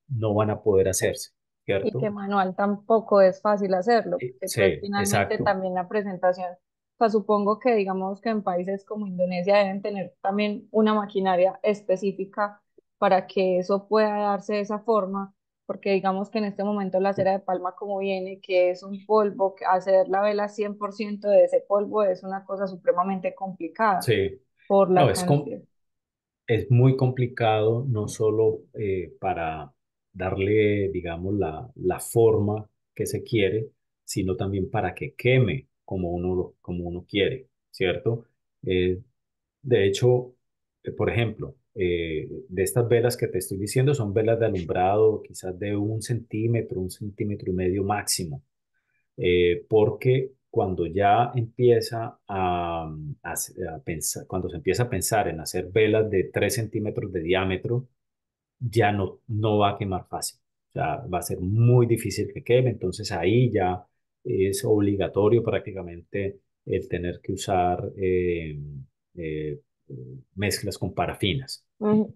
no van a poder hacerse. ¿cierto? Y que manual tampoco es fácil hacerlo. E, pues, sí, finalmente también la presentación. O sea, supongo que digamos que en países como Indonesia deben tener también una maquinaria específica para que eso pueda darse de esa forma porque digamos que en este momento la cera de palma como viene, que es un polvo, hacer la vela 100% de ese polvo es una cosa supremamente complicada. Sí. no, es, muy complicado no solo eh, para darle, digamos, la, forma que se quiere, sino también para que queme como uno, como uno quiere, ¿cierto? Eh, de hecho, eh, por ejemplo, eh, de estas velas que te estoy diciendo son velas de alumbrado, quizás de un centímetro, un centímetro y medio máximo, eh, porque cuando ya empieza mm, a, pensar, cuando se empieza a pensar en hacer velas de 3 centímetros de diámetro, ya no, no va a quemar fácil, o sea va a ser muy difícil que queme, entonces ahí ya es obligatorio prácticamente el tener que usar eh, eh mezclas con parafinas.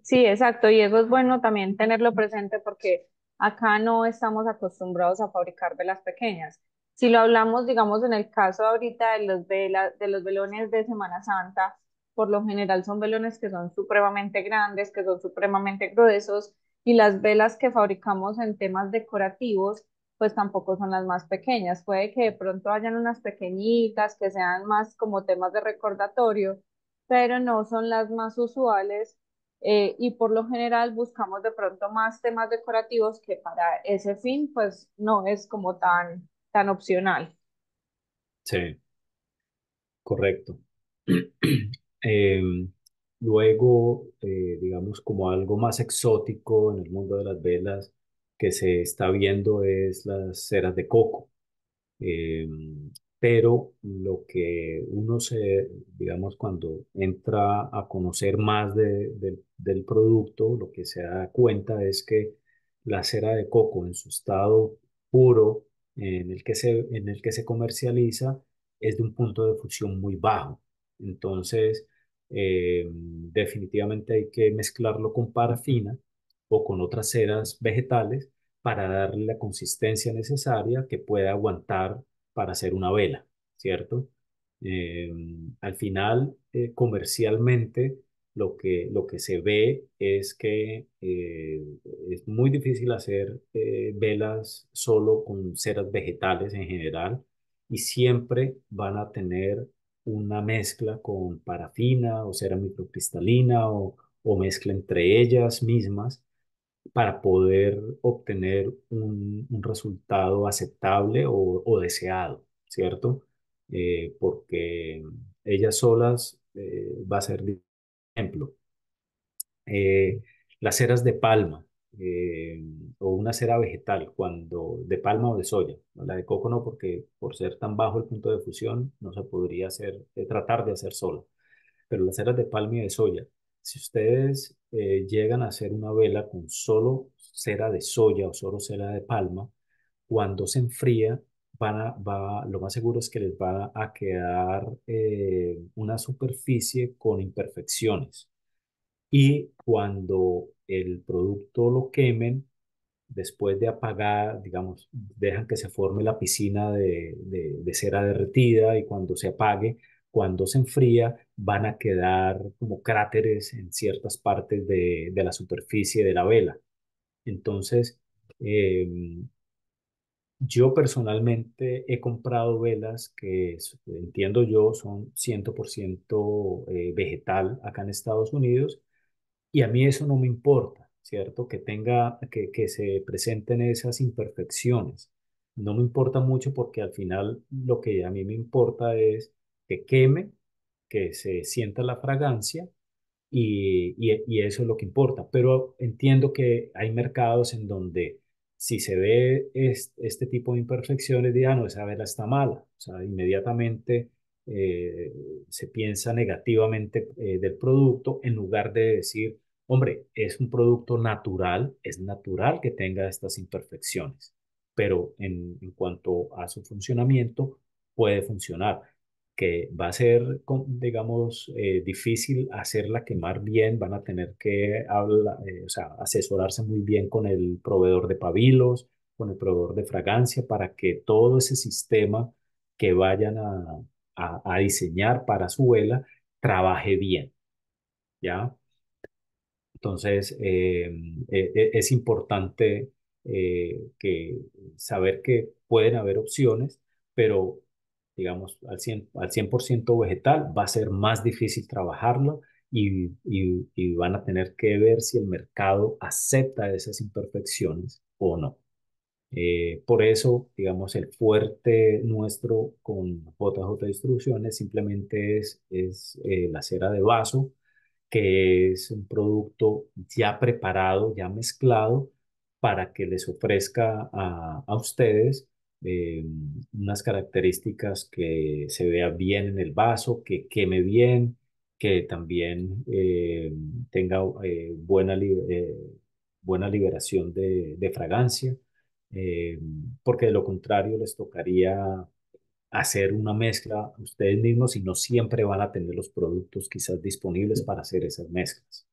Sí, exacto. Y eso es bueno también tenerlo presente porque acá no estamos acostumbrados a fabricar velas pequeñas. Si lo hablamos, digamos, en el caso ahorita de los, velas, de los velones de Semana Santa, por lo general son velones que son supremamente grandes, que son supremamente gruesos, y las velas que fabricamos en temas decorativos, pues tampoco son las más pequeñas. Puede que de pronto hayan unas pequeñitas que sean más como temas de recordatorio, pero no son las más usuales eh, y por lo general buscamos de pronto más temas decorativos que para ese fin pues no es como tan, tan opcional. Sí, correcto. Em, luego, eh, digamos, como algo más exótico en el mundo de las velas que se está viendo es las ceras de coco. Eh, pero lo que uno se, digamos, cuando entra a conocer más del producto, lo que se da cuenta es que la cera de coco en su estado puro, en el que se, en el que se comercializa, es de un punto de fusión muy bajo. Entonces, eh, definitivamente hay que mezclarlo con parafina o con otras ceras vegetales para darle la consistencia necesaria que pueda aguantar para hacer una vela, ¿cierto? Eh, al final, eh, comercialmente, lo que, lo que se ve es que eh, es muy difícil hacer velas solo con ceras vegetales en general y siempre van a tener una mezcla con parafina o cera microcristalina o, o mezcla entre ellas mismas para poder obtener un, resultado aceptable o, deseado, ¿cierto? Eh, porque ellas solas eh, va a ser, por ejemplo, eh, las ceras de palma o una cera vegetal, cuando de palma o de soya, la de coco no, porque por ser tan bajo el punto de fusión no se podría hacer, tratar de hacer sola, pero las ceras de palma y de soya si ustedes eh, llegan a hacer una vela con solo cera de soya o solo cera de palma, cuando se enfría, lo más seguro es que les va a quedar eh, una superficie con imperfecciones. Y cuando el producto lo quemen, después de apagar, digamos, dejan que se forme la piscina de cera derretida y cuando se apague, cuando se enfría van a quedar como cráteres en ciertas partes de, de la superficie de la vela. Entonces, em, yo personalmente he comprado velas que entiendo yo son 100% eh, vegetal acá en Estados Unidos y a mí eso no me importa, ¿cierto? Que tenga, que, que se presenten esas imperfecciones. No me importa mucho porque al final lo que a mí me importa es que queme, que se sienta la fragancia y, eso es lo que importa. Pero entiendo que hay mercados en donde si se ve este, tipo de imperfecciones, dirán, ah, no, esa vela está mala. O sea, inmediatamente eh, se piensa negativamente eh, del producto en lugar de decir, hombre, es un producto natural, es natural que tenga estas imperfecciones, pero en cuanto a su funcionamiento, puede funcionar que va a ser, digamos, eh, difícil hacerla quemar bien, van a tener que eh, asesorarse muy bien con el proveedor de pabilos, con el proveedor de fragancia, para que todo ese sistema que vayan a, diseñar para su vela trabaje bien, ¿ya? Entonces, eh, es importante que saber que pueden haber opciones, pero digamos, al 100%, al 100 vegetal, va a ser más difícil trabajarlo y, van a tener que ver si el mercado acepta esas imperfecciones o no. Eh, por eso, digamos, el fuerte nuestro con JJ Distribuciones simplemente es, es eh, la cera de vaso, que es un producto ya preparado, ya mezclado, para que les ofrezca a, a ustedes eh, unas características que se vea bien en el vaso, que queme bien, que también eh, tenga eh, buena, buena liberación de, de fragancia, porque de lo contrario les tocaría hacer una mezcla ustedes mismos y no siempre van a tener los productos quizás disponibles para hacer esas mezclas.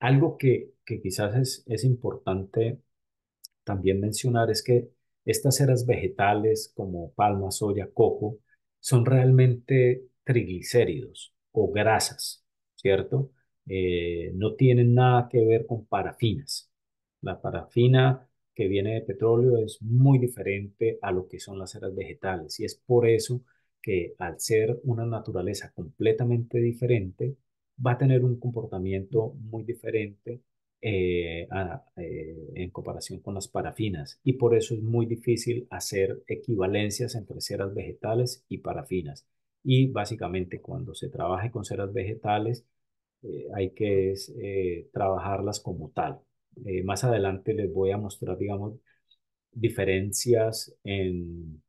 algo que, que quizás es, es importante también mencionar es que estas eras vegetales como palma, soya, coco, son realmente triglicéridos o grasas, ¿cierto? Eh, no tienen nada que ver con parafinas. La parafina que viene de petróleo es muy diferente a lo que son las eras vegetales y es por eso que al ser una naturaleza completamente diferente, va a tener un comportamiento muy diferente eh, eh, en comparación con las parafinas y por eso es muy difícil hacer equivalencias entre ceras vegetales y parafinas. Y básicamente cuando se trabaje con ceras vegetales eh, hay que trabajarlas como tal. más adelante les voy a mostrar, digamos, diferencias en,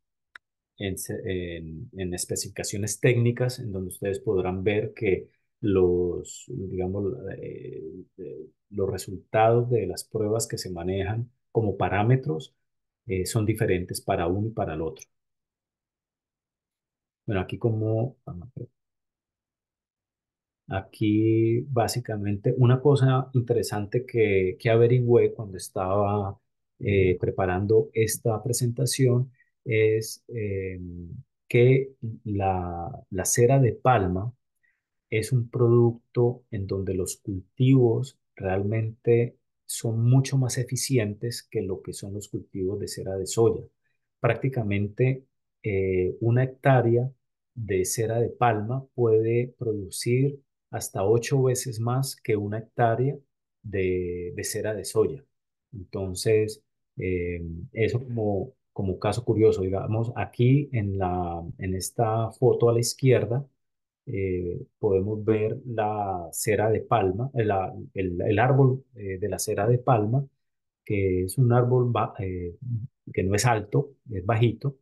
en especificaciones técnicas en donde ustedes podrán ver que los, eh, eh, los resultados de las pruebas que se manejan como parámetros eh, son diferentes para uno y para el otro. Bueno, aquí como... Aquí básicamente una cosa interesante que, que averigüé cuando estaba preparando esta presentación es em, que la cera de palma es un producto en donde los cultivos realmente son mucho más eficientes que lo que son los cultivos de cera de soya. Prácticamente eh, una hectárea de cera de palma puede producir hasta ocho veces más que una hectárea de, cera de soya. Entonces, eh, eso como, caso curioso, digamos, aquí en, la, en esta foto a la izquierda eh, podemos ver la cera de palma, eh, el, el, árbol eh, de la cera de palma, que es un árbol que no es alto, es bajito,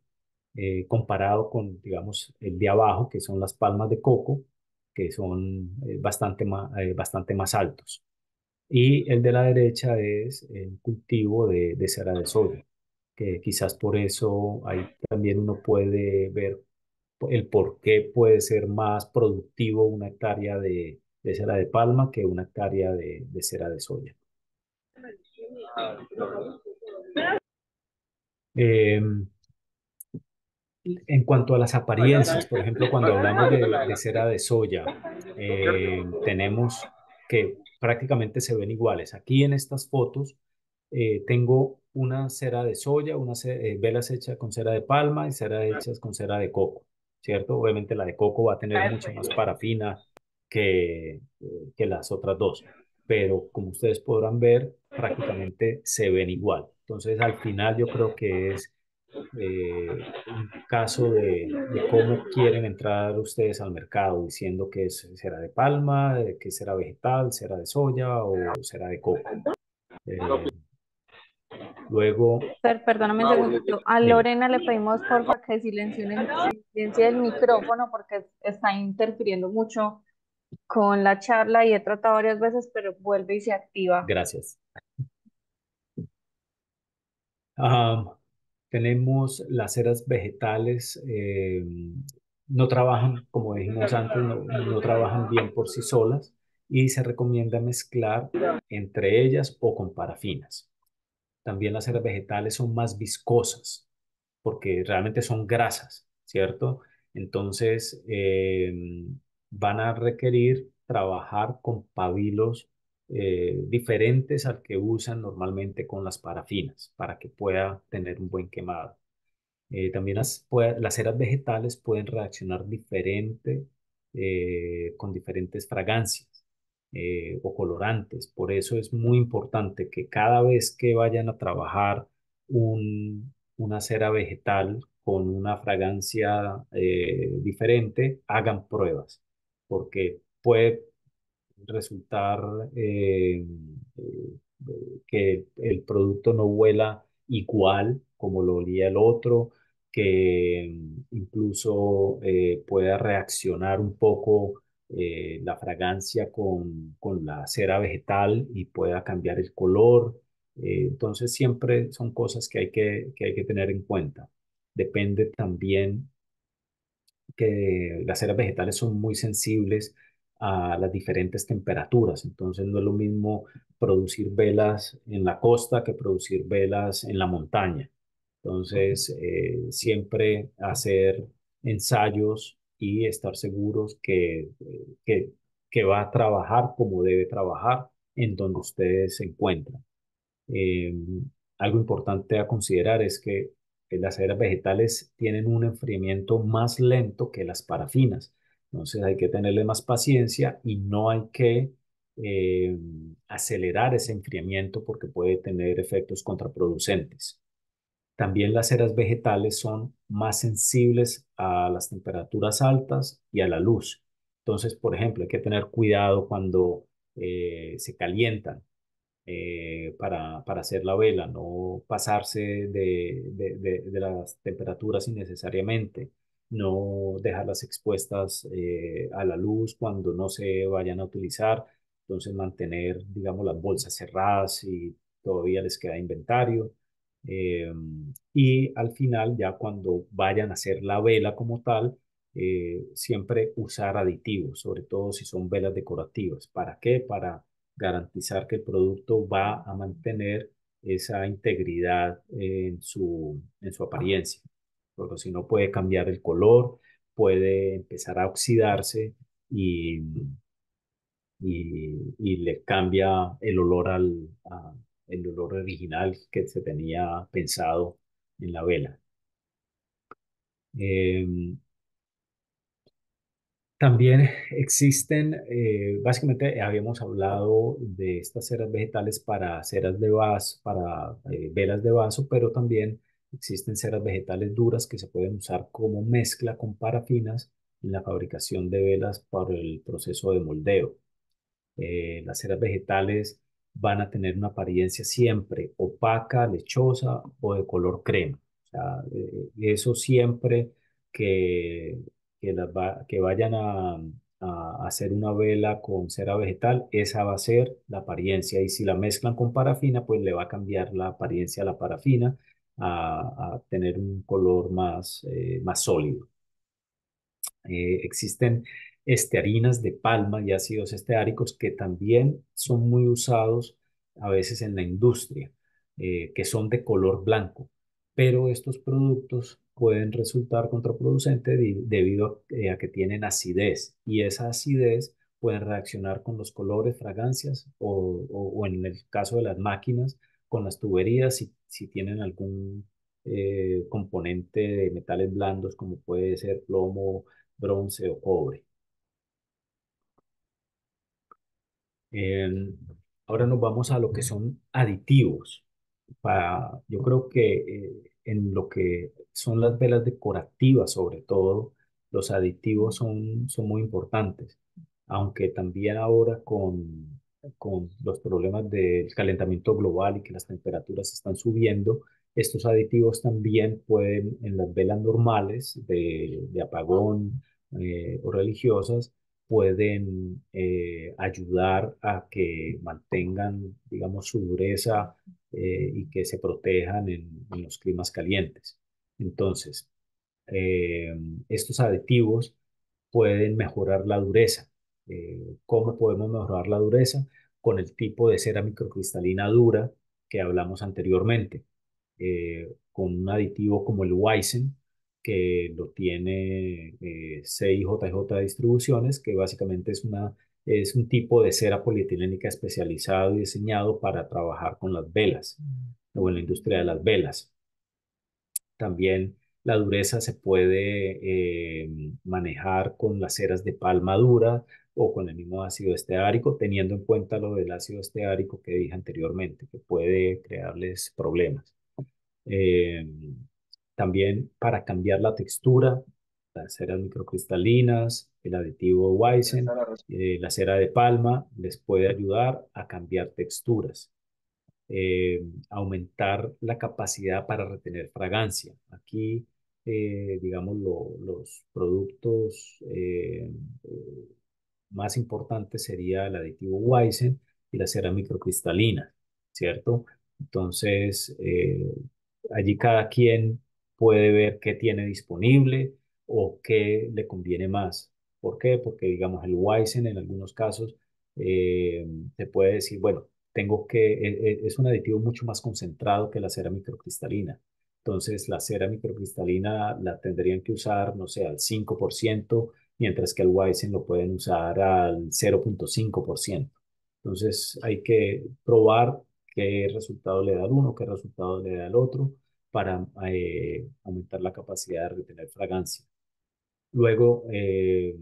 comparado con, digamos, el de abajo, que son las palmas de coco, que son bastante, más, bastante más altos. Y el de la derecha es el cultivo de, de cera de soya, que quizás por eso ahí también uno puede ver el por qué puede ser más productivo una hectárea de, cera de palma que una hectárea de, cera de soya. Em, en cuanto a las apariencias, por ejemplo, cuando hablamos de, cera de soya, eh, tenemos que prácticamente se ven iguales. Aquí en estas fotos eh, tengo una cera de soya, una eh, velas hechas con cera de palma y cera hechas con cera de coco. ¿cierto? Obviamente la de coco va a tener ah, mucho más parafina que, eh, que las otras dos, pero como ustedes podrán ver, prácticamente se ven igual. Entonces, al final yo creo que es eh, un caso de, cómo quieren entrar ustedes al mercado, diciendo que será de palma, que será vegetal, será de soya o será de coco. Pues, eh, Luego. perdóname un segundo. A Lorena le pedimos favor que silencie el, el micrófono porque está interfiriendo mucho con la charla y he tratado varias veces, pero vuelve y se activa. Gracias. tenemos las ceras vegetales, eh, no trabajan, como dijimos antes, no, no trabajan bien por sí solas y se recomienda mezclar entre ellas o con parafinas. También las ceras vegetales son más viscosas porque realmente son grasas, ¿cierto? Entonces em, van a requerir trabajar con pabilos eh, diferentes al que usan normalmente con las parafinas para que pueda tener un buen quemado. Eh, también las, las, ceras vegetales pueden reaccionar diferente eh, con diferentes fragancias. Eh, o colorantes. Por eso es muy importante que cada vez que vayan a trabajar una cera vegetal con una fragancia eh, diferente, hagan pruebas, porque puede resultar eh, que el producto no huela igual como lo olía el otro, que incluso pueda reaccionar un poco eh, la fragancia con, la cera vegetal y pueda cambiar el color. Eh, entonces siempre son cosas que hay que, hay que tener en cuenta. Depende también que las ceras vegetales son muy sensibles a las diferentes temperaturas. Entonces no es lo mismo producir velas en la costa que producir velas en la montaña. Entonces eh, siempre hacer ensayos y estar seguros que, que, va a trabajar como debe trabajar en donde ustedes se encuentran. Eh, algo importante a considerar es que eh, las ceras vegetales tienen un enfriamiento más lento que las parafinas. Entonces hay que tenerle más paciencia y no hay que eh, acelerar ese enfriamiento porque puede tener efectos contraproducentes. También las ceras vegetales son más sensibles a las temperaturas altas y a la luz. Entonces, por ejemplo, hay que tener cuidado cuando eh, se calientan eh, para, para, hacer la vela, no pasarse de, de, de, las temperaturas innecesariamente, no dejarlas expuestas eh, a la luz cuando no se vayan a utilizar, entonces mantener, digamos, las bolsas cerradas y todavía les queda inventario. Em, y al final, ya cuando vayan a hacer la vela como tal, eh, siempre usar aditivos, sobre todo si son velas decorativas. ¿Para qué? Para garantizar que el producto va a mantener esa integridad en su, en su apariencia, porque si no puede cambiar el color, puede empezar a oxidarse y, y, le cambia el olor al, el olor original que se tenía pensado en la vela. Em, también existen, eh, básicamente habíamos hablado de estas ceras vegetales para ceras de vaso, para eh, velas de vaso, pero también existen ceras vegetales duras que se pueden usar como mezcla con parafinas en la fabricación de velas para el proceso de moldeo. Eh, las ceras vegetales van a tener una apariencia siempre opaca, lechosa o de color crema. Eh, eso siempre que, que, vayan a, hacer una vela con cera vegetal, esa va a ser la apariencia. Y si la mezclan con parafina, pues le va a cambiar la apariencia a la parafina a, tener un color más, eh, más sólido. Eh, existen Estearinas de palma y ácidos esteáricos que también son muy usados a veces en la industria, eh, que son de color blanco, pero estos productos pueden resultar contraproducentes debido eh, a, que tienen acidez y esa acidez pueden reaccionar con los colores, fragancias o, en el caso de las máquinas, con las tuberías si, si tienen algún eh, componente de metales blandos como puede ser plomo, bronce o cobre. Em, ahora nos vamos a lo que son aditivos. Para, yo creo que eh, en lo que son las velas decorativas, sobre todo, los aditivos son, son muy importantes, aunque también ahora con, con los problemas del calentamiento global y que las temperaturas están subiendo, estos aditivos también pueden, en las velas normales de, de apagón eh, o religiosas, pueden eh, ayudar a que mantengan, digamos, su dureza eh, y que se protejan en, los climas calientes. Entonces, eh, estos aditivos pueden mejorar la dureza. ¿Cómo podemos mejorar la dureza? Con el tipo de cera microcristalina dura que hablamos anteriormente. con un aditivo como el Wysen, que lo tiene eh, CIJJ Distribuciones, que básicamente es, una, es un tipo de cera polietilénica especializado y diseñado para trabajar con las velas mm. o en la industria de las velas. También la dureza se puede eh, manejar con las ceras de palma dura o con el mismo ácido esteárico, teniendo en cuenta lo del ácido esteárico que dije anteriormente, que puede crearles problemas. Eh, también para cambiar la textura, las ceras microcristalinas, el aditivo Weizen, eh, la cera de palma, les puede ayudar a cambiar texturas. Eh, aumentar la capacidad para retener fragancia. Aquí, eh, digamos, los productos más importantes sería el aditivo Weizen y la cera microcristalina, ¿cierto? Entonces, allí cada quien puede ver qué tiene disponible o qué le conviene más. ¿Por qué? Porque, digamos, el Wisen en algunos casos eh, te puede decir, bueno, tengo que, e, e, es un aditivo mucho más concentrado que la cera microcristalina. Entonces, la cera microcristalina la tendrían que usar, no sé, al 5%, mientras que el Weizen lo pueden usar al 0.5%. Entonces, hay que probar qué resultado le da el uno, qué resultado le da el otro, para eh, aumentar la capacidad de retener fragancia. Luego eh,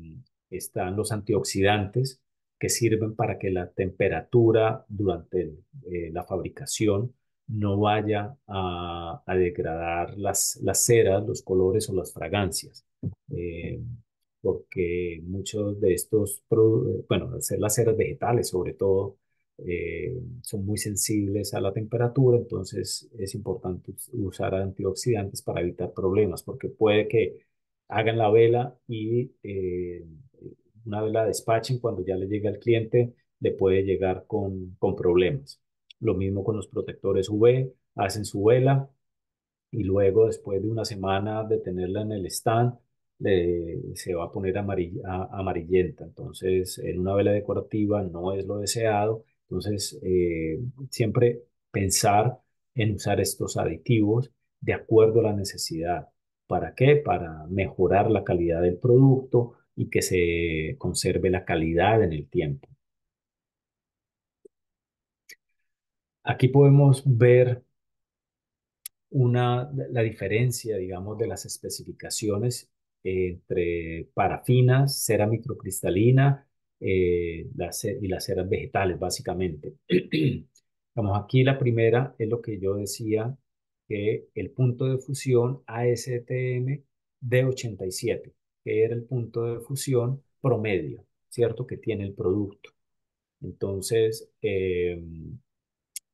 están los antioxidantes que sirven para que la temperatura durante eh, la fabricación no vaya a, degradar las, las, ceras, los colores o las fragancias. porque muchos de estos, bueno, hacer las ceras vegetales sobre todo, eh, son muy sensibles a la temperatura, entonces es importante usar antioxidantes para evitar problemas, porque puede que hagan la vela y eh, una vela despachen cuando ya le llega al cliente, le puede llegar con, con problemas. Lo mismo con los protectores UV, hacen su vela y luego después de una semana de tenerla en el stand, se va a poner amarilla, amarillenta. Entonces, en una vela decorativa no es lo deseado entonces, eh, siempre pensar en usar estos aditivos de acuerdo a la necesidad. ¿Para qué? Para mejorar la calidad del producto y que se conserve la calidad en el tiempo. Aquí podemos ver una, la diferencia, digamos, de las especificaciones entre parafinas, cera microcristalina las, eh, y las ceras vegetales, básicamente. Vamos, aquí la primera es lo que yo decía, que el punto de fusión ASTM de 87, que era el punto de fusión promedio, ¿cierto? Que tiene el producto. Entonces, eh,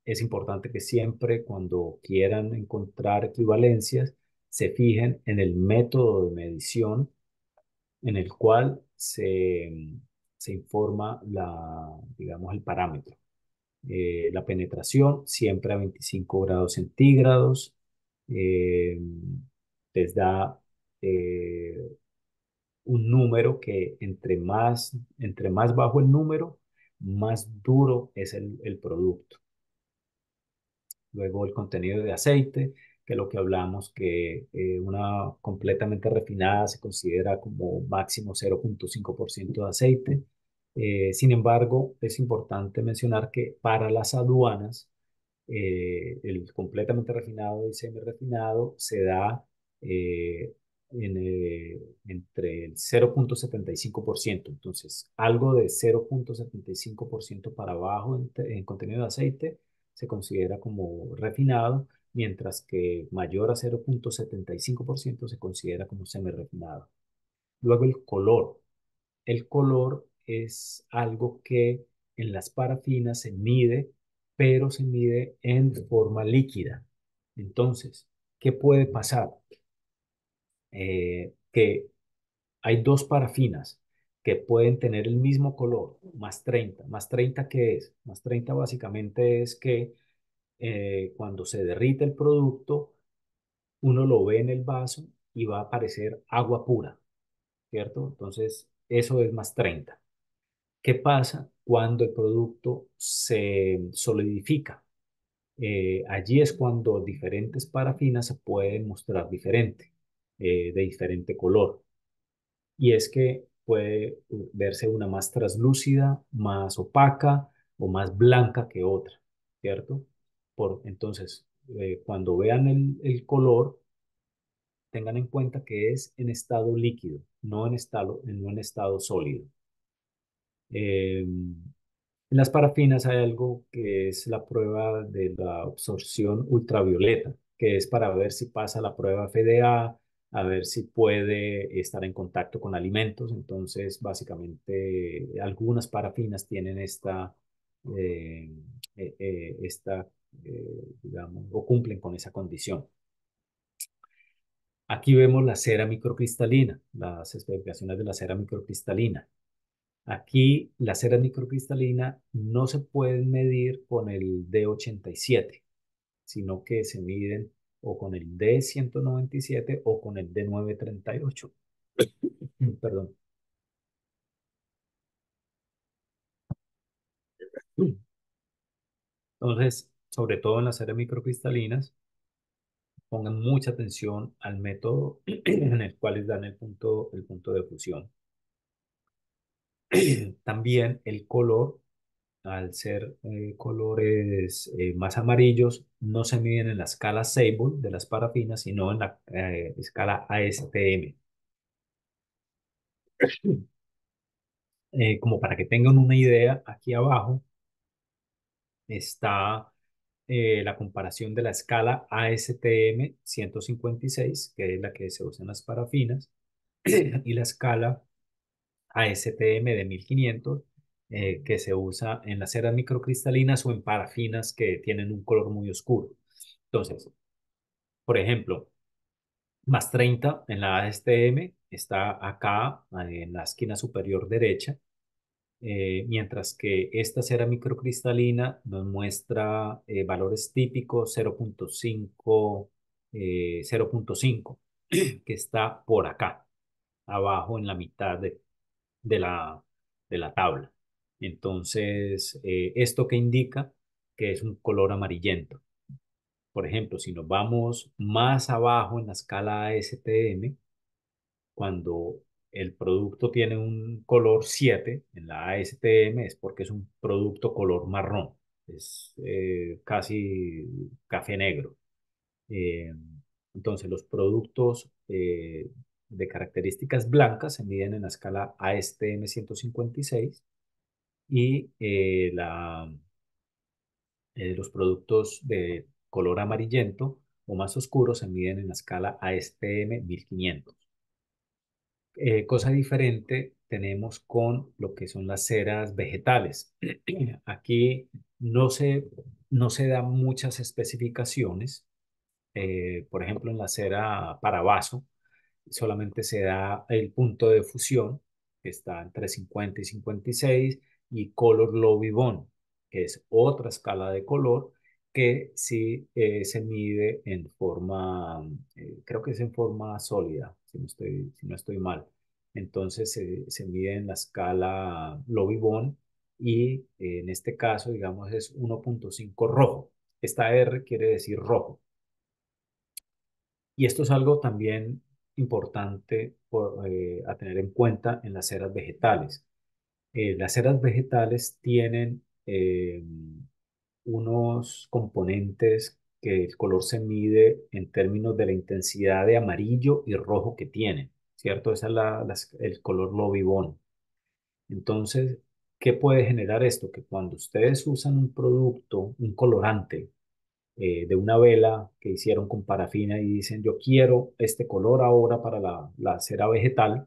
es importante que siempre cuando quieran encontrar equivalencias, se fijen en el método de medición en el cual se, se informa la, digamos, el parámetro. Eh, la penetración siempre a 25 grados centígrados. Eh, les da eh, un número que entre más, entre más bajo el número, más duro es el, producto. Luego el contenido de aceite, que lo que hablamos, que una completamente refinada se considera como máximo 0.5% de aceite. Eh, sin embargo, es importante mencionar que para las aduanas, eh, el completamente refinado y semi-refinado se da eh, en, entre el 0.75%. Entonces, algo de 0.75% para abajo en, contenido de aceite se considera como refinado, mientras que mayor a 0.75% se considera como semi-refinado. Luego el color. El color es algo que en las parafinas se mide, pero se mide en forma líquida. Entonces, ¿qué puede pasar? Eh, que hay dos parafinas que pueden tener el mismo color, más 30. ¿Más 30 qué es? Más 30 básicamente es que eh, cuando se derrite el producto, uno lo ve en el vaso y va a aparecer agua pura, ¿cierto? Entonces, eso es más 30. ¿Qué pasa cuando el producto se solidifica? Eh, allí es cuando diferentes parafinas se pueden mostrar diferente, eh, de diferente color. Y es que puede verse una más translúcida, más opaca o más blanca que otra, ¿cierto? Por, entonces, eh, cuando vean el, color, tengan en cuenta que es en estado líquido, no en estado, no en estado sólido. Eh, en las parafinas hay algo que es la prueba de la absorción ultravioleta, que es para ver si pasa la prueba FDA, a ver si puede estar en contacto con alimentos. Entonces, básicamente, algunas parafinas tienen esta, eh, eh, esta digamos, o cumplen con esa condición. Aquí vemos la cera microcristalina, las especificaciones de la cera microcristalina. Aquí la cera microcristalina no se pueden medir con el D87, sino que se miden o con el D197 o con el D938. Perdón. Entonces, sobre todo en las ceras microcristalinas, pongan mucha atención al método en el cual les dan el punto, el punto de fusión. También el color, al ser eh, colores eh, más amarillos, no se miden en la escala Sable de las parafinas, sino en la eh, escala ASTM. como para que tengan una idea, aquí abajo está la comparación de la escala ASTM 156, que es la que se usa en las parafinas, y la escala ASTM de 1500 eh, que se usa en las ceras microcristalinas o en parafinas que tienen un color muy oscuro. Entonces, por ejemplo, más 30 en la ASTM está acá en la esquina superior derecha, eh, mientras que esta cera microcristalina nos muestra eh, valores típicos 0.5, 0.5, que está por acá, abajo en la mitad de, de la, de la tabla. Entonces, eh, esto que indica que es un color amarillento. Por ejemplo, si nos vamos más abajo en la escala ASTM, cuando el producto tiene un color 7 en la ASTM es porque es un producto color marrón, es eh, casi café negro. Eh, entonces, los productos de características blancas se miden en la escala ASTM 156 y eh, la, eh, los productos de color amarillento o más oscuros se miden en la escala ASTM 1500. Eh, cosa diferente tenemos con lo que son las ceras vegetales. Aquí no se, no se dan muchas especificaciones. por ejemplo, en la cera para vaso, solamente se da el punto de fusión, que está entre 50 y 56, y color lobby que es otra escala de color que si eh, se mide en forma, eh, creo que es en forma sólida, si no estoy, si no estoy mal. Entonces se mide en la escala lobby y eh, en este caso, digamos, es 1.5 rojo. Esta R quiere decir rojo. Y esto es algo también importante eh, a tener en cuenta en las ceras vegetales. Eh, las ceras vegetales tienen eh, unos componentes que el color se mide en términos de la intensidad de amarillo y rojo que tienen, ¿cierto? Ese es el color lobibón. Entonces, ¿qué puede generar esto? Que cuando ustedes usan un producto, un colorante, eh, de una vela que hicieron con parafina y dicen yo quiero este color ahora para la, la cera vegetal,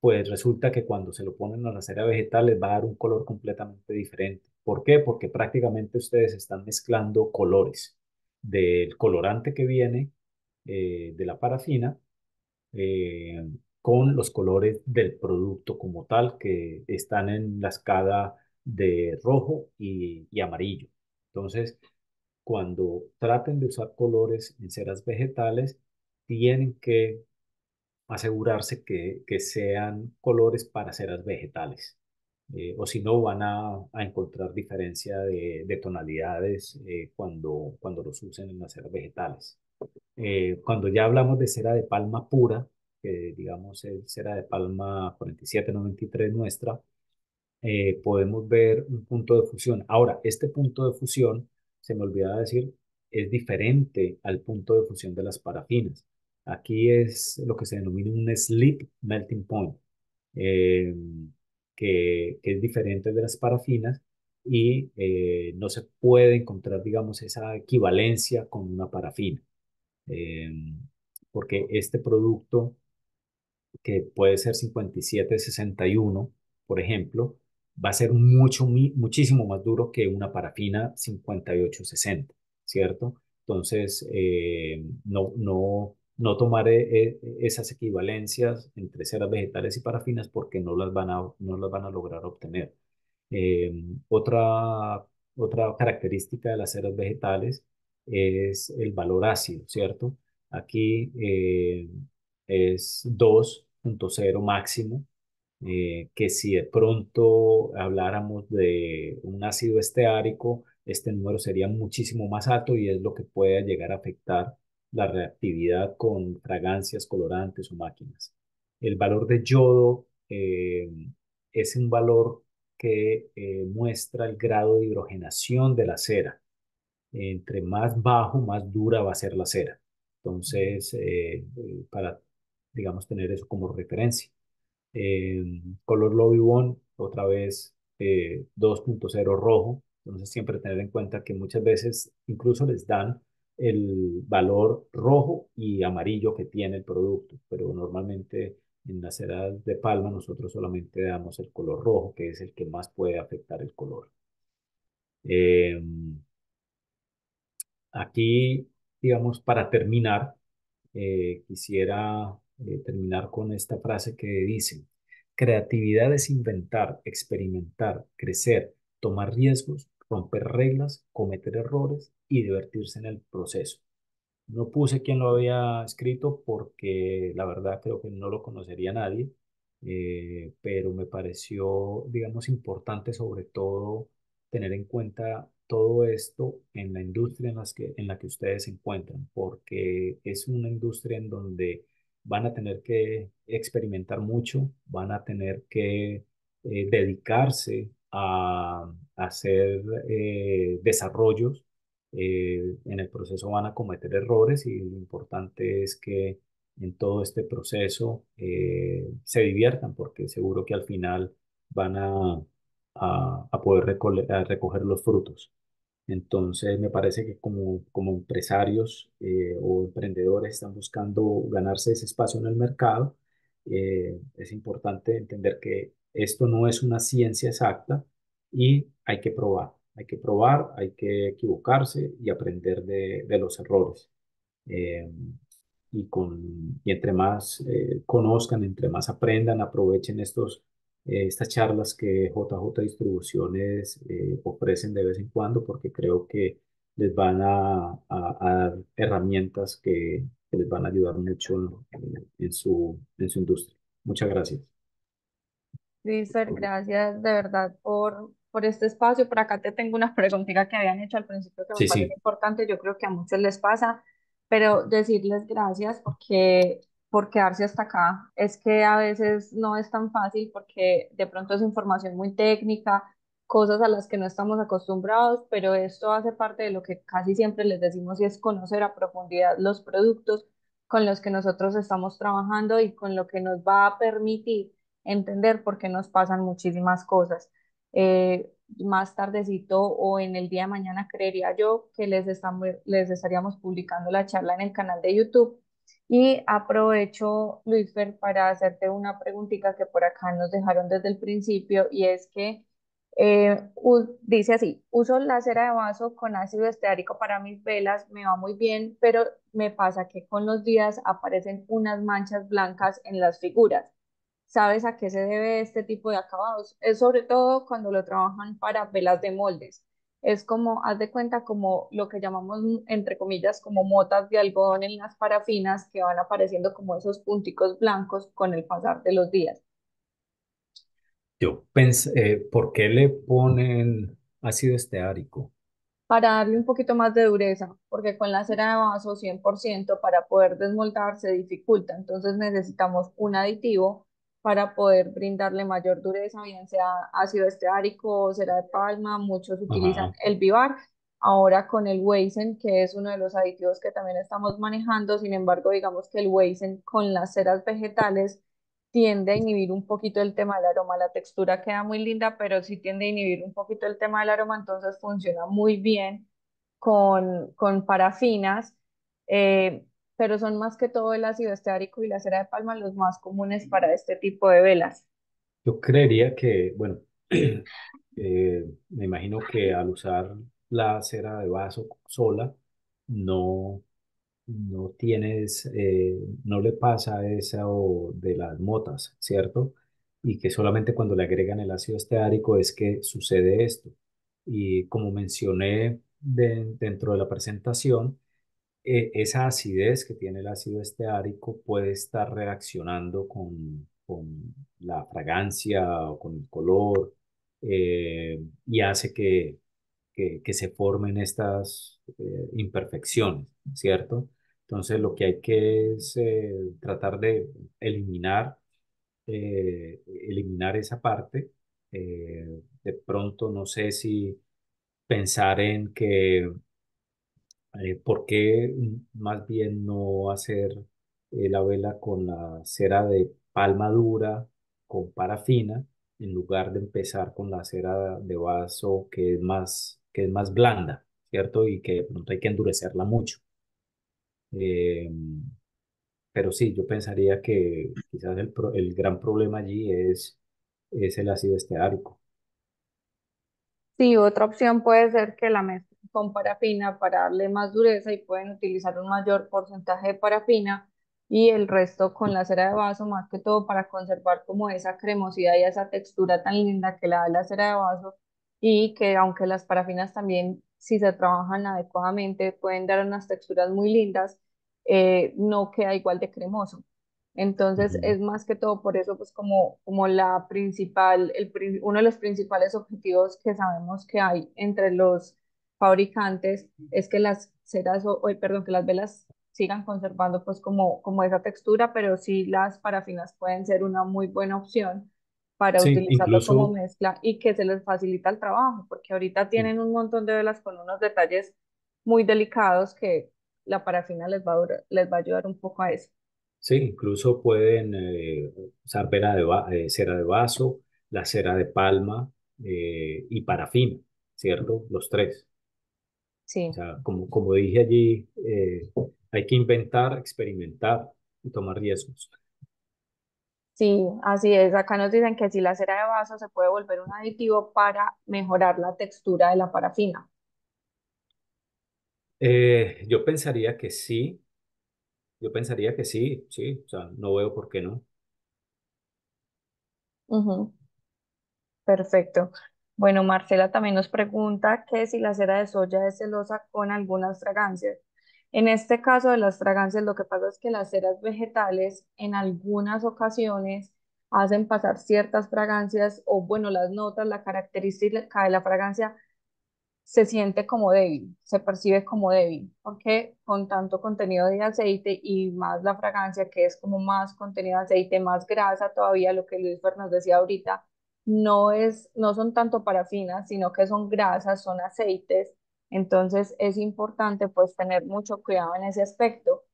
pues resulta que cuando se lo ponen a la cera vegetal les va a dar un color completamente diferente. ¿Por qué? Porque prácticamente ustedes están mezclando colores del colorante que viene eh, de la parafina eh, con los colores del producto como tal que están en la escala de rojo y amarillo. Entonces, cuando traten de usar colores en ceras vegetales, tienen que asegurarse que, sean colores para ceras vegetales. Eh, o si no, van a, encontrar diferencia de, tonalidades eh, cuando, cuando los usen en las ceras vegetales. Eh, cuando ya hablamos de cera de palma pura, que digamos es cera de palma 4793 nuestra, podemos ver un punto de fusión. Ahora, este punto de fusión se me olvidaba decir, es diferente al punto de fusión de las parafinas. Aquí es lo que se denomina un slip melting point, em, que, es diferente de las parafinas y eh, no se puede encontrar, digamos, esa equivalencia con una parafina, em, porque este producto que puede ser 5761, por ejemplo, va a ser mucho, muchísimo más duro que una parafina 5860, ¿cierto? Entonces, eh, no, no, no tomar eh, eh, esas equivalencias entre ceras vegetales y parafinas porque no las van a, no las van a lograr obtener. otra, otra característica de las ceras vegetales es el valor ácido, ¿cierto? Aquí es 2.0 máximo, eh, que si de pronto habláramos de un ácido esteárico, este número sería muchísimo más alto y es lo que puede llegar a afectar la reactividad con fragancias, colorantes o máquinas. El valor de yodo eh, es un valor que eh, muestra el grado de hidrogenación de la cera. Entre más bajo, más dura va a ser la cera. Entonces, para, digamos, tener eso como referencia. Em, color Lobby One, otra vez 2.0 eh, rojo. Entonces siempre tener en cuenta que muchas veces incluso les dan el valor rojo y amarillo que tiene el producto, pero normalmente en las cera de palma nosotros solamente damos el color rojo, que es el que más puede afectar el color. Em, aquí, digamos, para terminar, eh, quisiera eh, terminar con esta frase que dice, creatividad es inventar, experimentar, crecer, tomar riesgos, romper reglas, cometer errores y divertirse en el proceso. No puse quién lo había escrito porque la verdad creo que no lo conocería nadie, eh, pero me pareció, digamos, importante sobre todo tener en cuenta todo esto en la industria en, que, en la que ustedes se encuentran, porque es una industria en donde van a tener que experimentar mucho, van a tener que eh, dedicarse a, hacer eh, desarrollos. Eh, en el proceso van a cometer errores y lo importante es que en todo este proceso se diviertan porque seguro que al final van a, poder recoger los frutos. Entonces, me parece que como, empresarios eh, o emprendedores están buscando ganarse ese espacio en el mercado, eh, es importante entender que esto no es una ciencia exacta y hay que probar, hay que probar, hay que equivocarse y aprender de, los errores. Eh, y, con, y entre más conozcan, entre más aprendan, aprovechen estos eh, estas charlas que JJ Distribuciones eh, ofrecen de vez en cuando porque creo que les van a, a, dar herramientas que, les van a ayudar mucho en, su, en su industria. Muchas gracias. Víctor, gracias de verdad por, por este espacio. Por acá te tengo una preguntita que habían hecho al principio que es importante. Yo creo que a muchos les pasa, pero decirles gracias porque por quedarse hasta acá. Es que a veces no es tan fácil porque de pronto es información muy técnica, cosas a las que no estamos acostumbrados, pero esto hace parte de lo que casi siempre les decimos y es conocer a profundidad los productos con los que nosotros estamos trabajando y con lo que nos va a permitir entender por qué nos pasan muchísimas cosas. Eh, más tardecito o en el día de mañana creería yo que les, les estaríamos publicando la charla en el canal de YouTube y aprovecho, Luisfer, para hacerte una preguntita que por acá nos dejaron desde el principio y es que eh, dice así, uso la cera de vaso con ácido esteárico para mis velas, me va muy bien, pero me pasa que con los días aparecen unas manchas blancas en las figuras. ¿Sabes a qué se debe este tipo de acabados? Es sobre todo cuando lo trabajan para velas de moldes es como, haz de cuenta, como lo que llamamos, mm, entre comillas, como motas de algodón en las parafinas que van apareciendo como esos punticos blancos con el pasar de los días. Yo pensé, eh, ¿por qué le ponen ácido esteárico? Para darle un poquito más de dureza, porque con la cera de vaso 100% para poder desmoldar se dificulta, entonces necesitamos un aditivo para poder brindarle mayor dureza, bien sea ácido esteárico cera de palma, muchos utilizan el vivar. Ahora con el Weizen, que es uno de los aditivos que también estamos manejando, sin embargo, digamos que el Weizen con las ceras vegetales tiende a inhibir un poquito el tema del aroma, la textura queda muy linda, pero sí tiende a inhibir un poquito el tema del aroma, entonces funciona muy bien con, con parafinas. Eh, pero son más que todo el ácido esteárico y la cera de palma los más comunes para este tipo de velas. Yo creería que, bueno, eh, me imagino que al usar la cera de vaso sola, no, no tienes, eh, no le pasa eso de las motas, ¿cierto? Y que solamente cuando le agregan el ácido esteárico es que sucede esto. Y como mencioné dentro de la presentación, eh, esa acidez que tiene el ácido esteárico puede estar reaccionando con, la fragancia o con el color eh, y hace que, que, se formen estas eh, imperfecciones, ¿cierto? Entonces lo que hay que es tratar de eliminar, eliminar esa parte. de pronto no sé si pensar en que eh, ¿por qué más bien no hacer eh, la vela con la cera de palma dura, con parafina, en lugar de empezar con la cera de vaso que es más, que es más blanda, ¿cierto? Y que pronto hay que endurecerla mucho. Eh, pero sí, yo pensaría que quizás el, gran problema allí es, es el ácido esteárico. Sí, otra opción puede ser que la mezcla con parafina para darle más dureza y pueden utilizar un mayor porcentaje de parafina y el resto con la cera de vaso, más que todo para conservar como esa cremosidad y esa textura tan linda que la da la cera de vaso y que aunque las parafinas también si se trabajan adecuadamente pueden dar unas texturas muy lindas, eh, no queda igual de cremoso. Entonces es más que todo por eso pues como, como la principal, el, uno de los principales objetivos que sabemos que hay entre los fabricantes es que las ceras, o, perdón, que las velas sigan conservando pues como, como esa textura, pero sí las parafinas pueden ser una muy buena opción para utilizarlo como mezcla y que se les facilita el trabajo, porque ahorita tienen un montón de velas con unos detalles muy delicados que la parafina les va a, les va a ayudar un poco a eso. Sí, incluso pueden eh, usar de eh, cera de vaso, la cera de palma eh, y parafina, ¿cierto? Los tres. Sí. O sea, como, como dije allí, eh, hay que inventar, experimentar y tomar riesgos. Sí, así es. Acá nos dicen que si la cera de vaso se puede volver un aditivo para mejorar la textura de la parafina. Eh, yo pensaría que sí. Yo pensaría que sí, sí. O sea, no veo por qué no. Perfecto. Bueno, Marcela también nos pregunta que si la cera de soya es celosa con algunas fragancias. En este caso de las fragancias, lo que pasa es que las ceras vegetales en algunas ocasiones hacen pasar ciertas fragancias o bueno, las notas, la característica de la fragancia se siente como débil, se percibe como débil, porque con tanto contenido de aceite y más la fragancia que es como más contenido de aceite, más grasa, todavía lo que Luis Fernández decía ahorita, no, es, no son tanto parafinas, sino que son grasas, son aceites. Entonces es importante pues tener mucho cuidado en ese aspecto.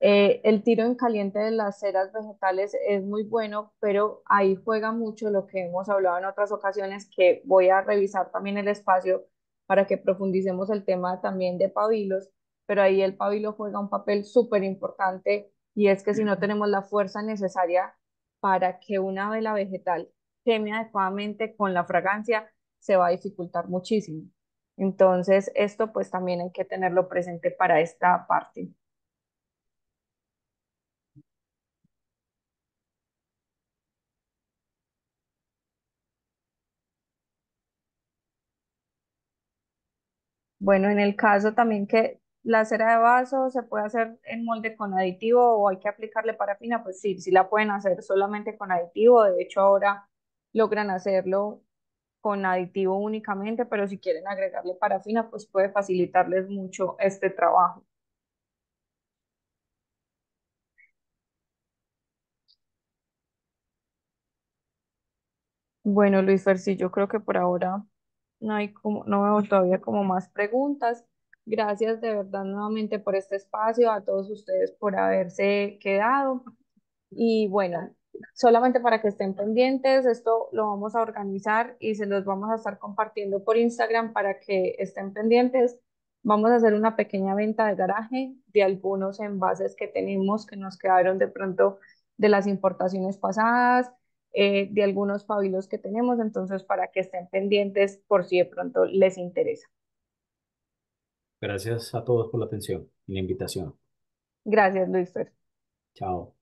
Eh, el tiro en caliente de las ceras vegetales es muy bueno, pero ahí juega mucho lo que hemos hablado en otras ocasiones, que voy a revisar también el espacio para que profundicemos el tema también de pabilos, pero ahí el pabilo juega un papel súper importante y es que si no tenemos la fuerza necesaria para que una vela vegetal adecuadamente con la fragancia, se va a dificultar muchísimo. Entonces, esto pues también hay que tenerlo presente para esta parte. Bueno, en el caso también que la cera de vaso se puede hacer en molde con aditivo o hay que aplicarle parafina, pues sí, sí la pueden hacer solamente con aditivo. De hecho, ahora logran hacerlo con aditivo únicamente, pero si quieren agregarle parafina, pues puede facilitarles mucho este trabajo. Bueno, Luis Ferci, yo creo que por ahora no hay como, no veo todavía como más preguntas. Gracias de verdad nuevamente por este espacio, a todos ustedes por haberse quedado. Y bueno, solamente para que estén pendientes, esto lo vamos a organizar y se los vamos a estar compartiendo por Instagram para que estén pendientes. Vamos a hacer una pequeña venta de garaje de algunos envases que tenemos que nos quedaron de pronto de las importaciones pasadas, eh, de algunos pabilos que tenemos, entonces para que estén pendientes por si de pronto les interesa. Gracias a todos por la atención y la invitación. Gracias, Luis. Chao.